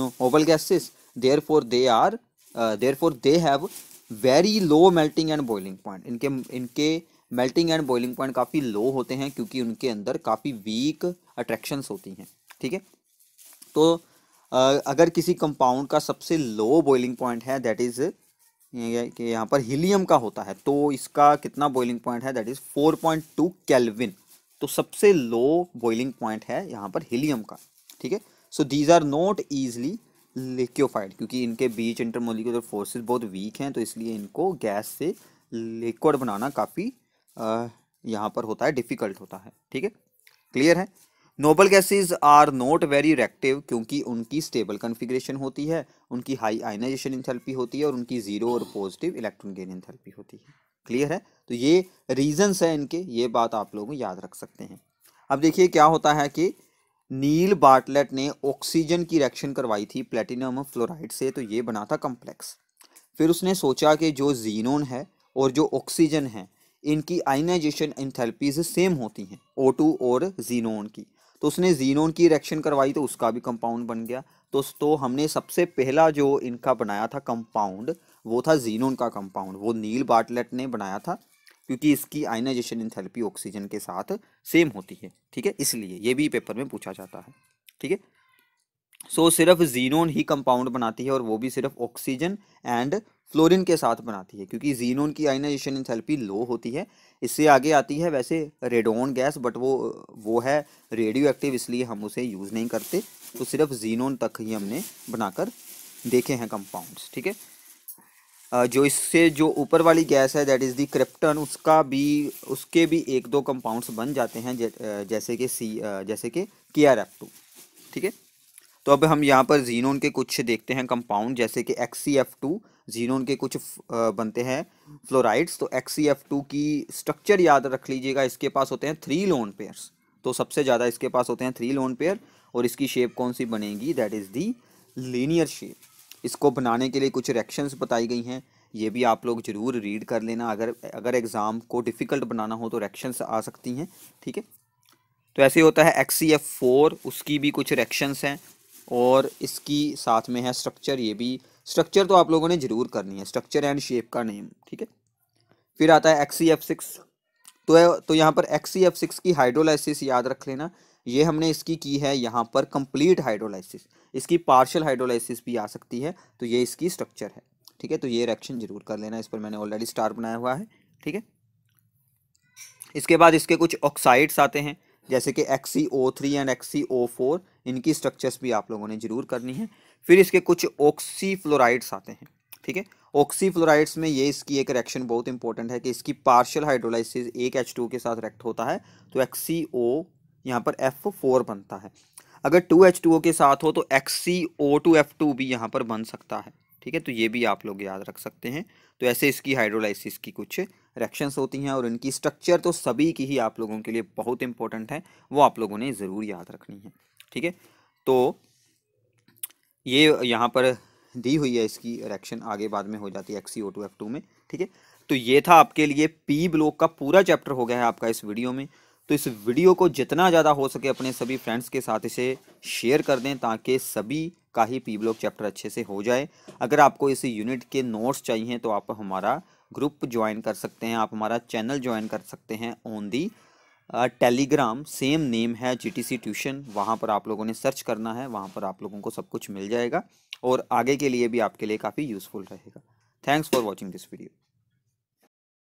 noble gases therefore they are for they have very low melting and boiling point इनके इनके मेल्टिंग एंड बॉइलिंग पॉइंट काफ़ी लो होते हैं क्योंकि उनके अंदर काफ़ी वीक अट्रैक्शंस होती हैं ठीक है तो uh, अगर किसी कंपाउंड का सबसे लो बॉइलिंग पॉइंट है दैट इज़ कि यहाँ पर हीलियम का होता है तो इसका कितना बॉइलिंग पॉइंट है that is four point two kelvin तो सबसे लो बॉइलिंग पॉइंट है यहाँ पर हीलियम का ठीक है so these are not easily liquefied क्योंकि इनके बीच इंटरमोलिकुलर फोर्सेस बहुत वीक हैं तो इसलिए इनको गैस से लिक्विड बनाना काफ़ी यहाँ पर होता है डिफ़िकल्ट होता है ठीक है क्लियर है noble gases are not very reactive क्योंकि उनकी स्टेबल कन्फिग्रेशन होती है उनकी हाई आइनाइजेशन इंथेल्पी होती है और उनकी जीरो और पॉजिटिव इलेक्ट्रॉन गेन इंथेल्पी होती है क्लियर है तो ये रीजंस हैं इनके ये बात आप लोग याद रख सकते हैं अब देखिए क्या होता है कि नील बार्टलेट ने ऑक्सीजन की रिएक्शन करवाई थी प्लेटिनम फ्लोराइड से तो ये बना था कम्प्लेक्स फिर उसने सोचा कि जो जीनोन है और जो ऑक्सीजन है इनकी आइनाइजेशन इंथेल्पीज सेम होती हैं ओ टू और जीनोन की तो उसने जीनोन की रिएक्शन करवाई तो उसका भी कंपाउंड बन गया तो तो हमने सबसे पहला जो इनका बनाया था कंपाउंड वो था जीनोन का कंपाउंड वो नील बार्टलेट ने बनाया था क्योंकि इसकी आयनाइजेशन इंथेरेपी ऑक्सीजन के साथ सेम होती है ठीक है इसलिए ये भी पेपर में पूछा जाता है ठीक है सो सिर्फ जीनोन ही कंपाउंड बनाती है और वो भी सिर्फ ऑक्सीजन एंड फ्लोरिन के साथ बनाती है क्योंकि जीनोन की आइनाइजेशन इंथेरेपी लो होती है इससे आगे आती है वैसे रेडोन गैस बट वो वो है रेडियो एक्टिव इसलिए हम उसे यूज़ नहीं करते तो सिर्फ जीनोन तक ही हमने बनाकर देखे हैं कंपाउंड्स ठीक है जो इससे जो ऊपर वाली गैस है दैट इज़ दी क्रिप्टन उसका भी उसके भी एक दो कंपाउंड्स बन जाते हैं जैसे कि सी जैसे कि के आर एफ टू ठीक है तो अब हम यहाँ पर जीनोन के कुछ देखते हैं कंपाउंड जैसे कि X C F two xenon के कुछ बनते हैं फ्लोराइड्स तो एक्स सी एफ टू की स्ट्रक्चर याद रख लीजिएगा इसके पास होते हैं थ्री लोन पेयर्स तो सबसे ज़्यादा इसके पास होते हैं थ्री लोन पेयर और इसकी शेप कौन सी बनेगी that is the linear shape इसको बनाने के लिए कुछ रिएक्शंस बताई गई हैं ये भी आप लोग ज़रूर रीड कर लेना अगर अगर एग्ज़ाम को डिफ़िकल्ट बनाना हो तो रिएक्शंस आ सकती हैं ठीक है तो ऐसे होता है एक्स सी एफ फोर उसकी भी कुछ रिएक्शंस हैं और इसकी साथ में है स्ट्रक्चर ये भी स्ट्रक्चर तो आप लोगों ने ज़रूर करनी है स्ट्रक्चर एंड शेप का नेम ठीक है फिर आता है एक्स सी एफ सिक्स तो तो यहाँ पर एक्स सी एफ सिक्स की हाइड्रोलाइसिस याद रख लेना ये हमने इसकी की है यहाँ पर कंप्लीट हाइड्रोलाइसिस इसकी पार्शियल हाइड्रोलाइसिस भी आ सकती है तो ये इसकी स्ट्रक्चर है ठीक है तो ये रिएक्शन जरूर कर लेना इस पर मैंने ऑलरेडी स्टार बनाया हुआ है ठीक है इसके बाद इसके कुछ ऑक्साइड्स आते हैं जैसे कि X E O three and X E O four इनकी स्ट्रक्चर्स भी आप लोगों ने जरूर करनी है फिर इसके कुछ ऑक्सी फ्लोराइड्स आते हैं ठीक है ऑक्सी फ्लोराइड्स में ये इसकी एक रिएक्शन बहुत इंपॉर्टेंट है कि इसकी पार्शियल हाइड्रोलाइसिस एक एच टू के साथ रिएक्ट होता है तो एक्सी ओ यहाँ पर एफ फोर बनता है अगर टू एच टू ओ के साथ हो तो X C O two F two भी यहाँ पर बन सकता है ठीक है तो ये भी आप लोग याद रख सकते हैं तो ऐसे इसकी हाइड्रोलाइसिस की कुछ रिएक्शंस होती हैं और इनकी स्ट्रक्चर तो सभी की ही आप लोगों के लिए बहुत इंपॉर्टेंट है वो आप लोगों ने ज़रूर याद रखनी है ठीक है तो ये यहाँ पर दी हुई है इसकी रिएक्शन आगे बाद में हो जाती है X E O two F two में ठीक है तो ये था आपके लिए पी ब्लॉक का पूरा चैप्टर हो गया है आपका इस वीडियो में तो इस वीडियो को जितना ज़्यादा हो सके अपने सभी फ्रेंड्स के साथ इसे शेयर कर दें ताकि सभी का ही पी ब्लॉक चैप्टर अच्छे से हो जाए अगर आपको इस यूनिट के नोट्स चाहिए तो आप हमारा ग्रुप ज्वाइन कर सकते हैं आप हमारा चैनल ज्वाइन कर सकते हैं on the Telegram same name है जी टी सी ट्यूशन वहाँ पर आप लोगों ने सर्च करना है वहाँ पर आप लोगों को सब कुछ मिल जाएगा और आगे के लिए भी आपके लिए काफ़ी यूज़फुल रहेगा thanks for watching this video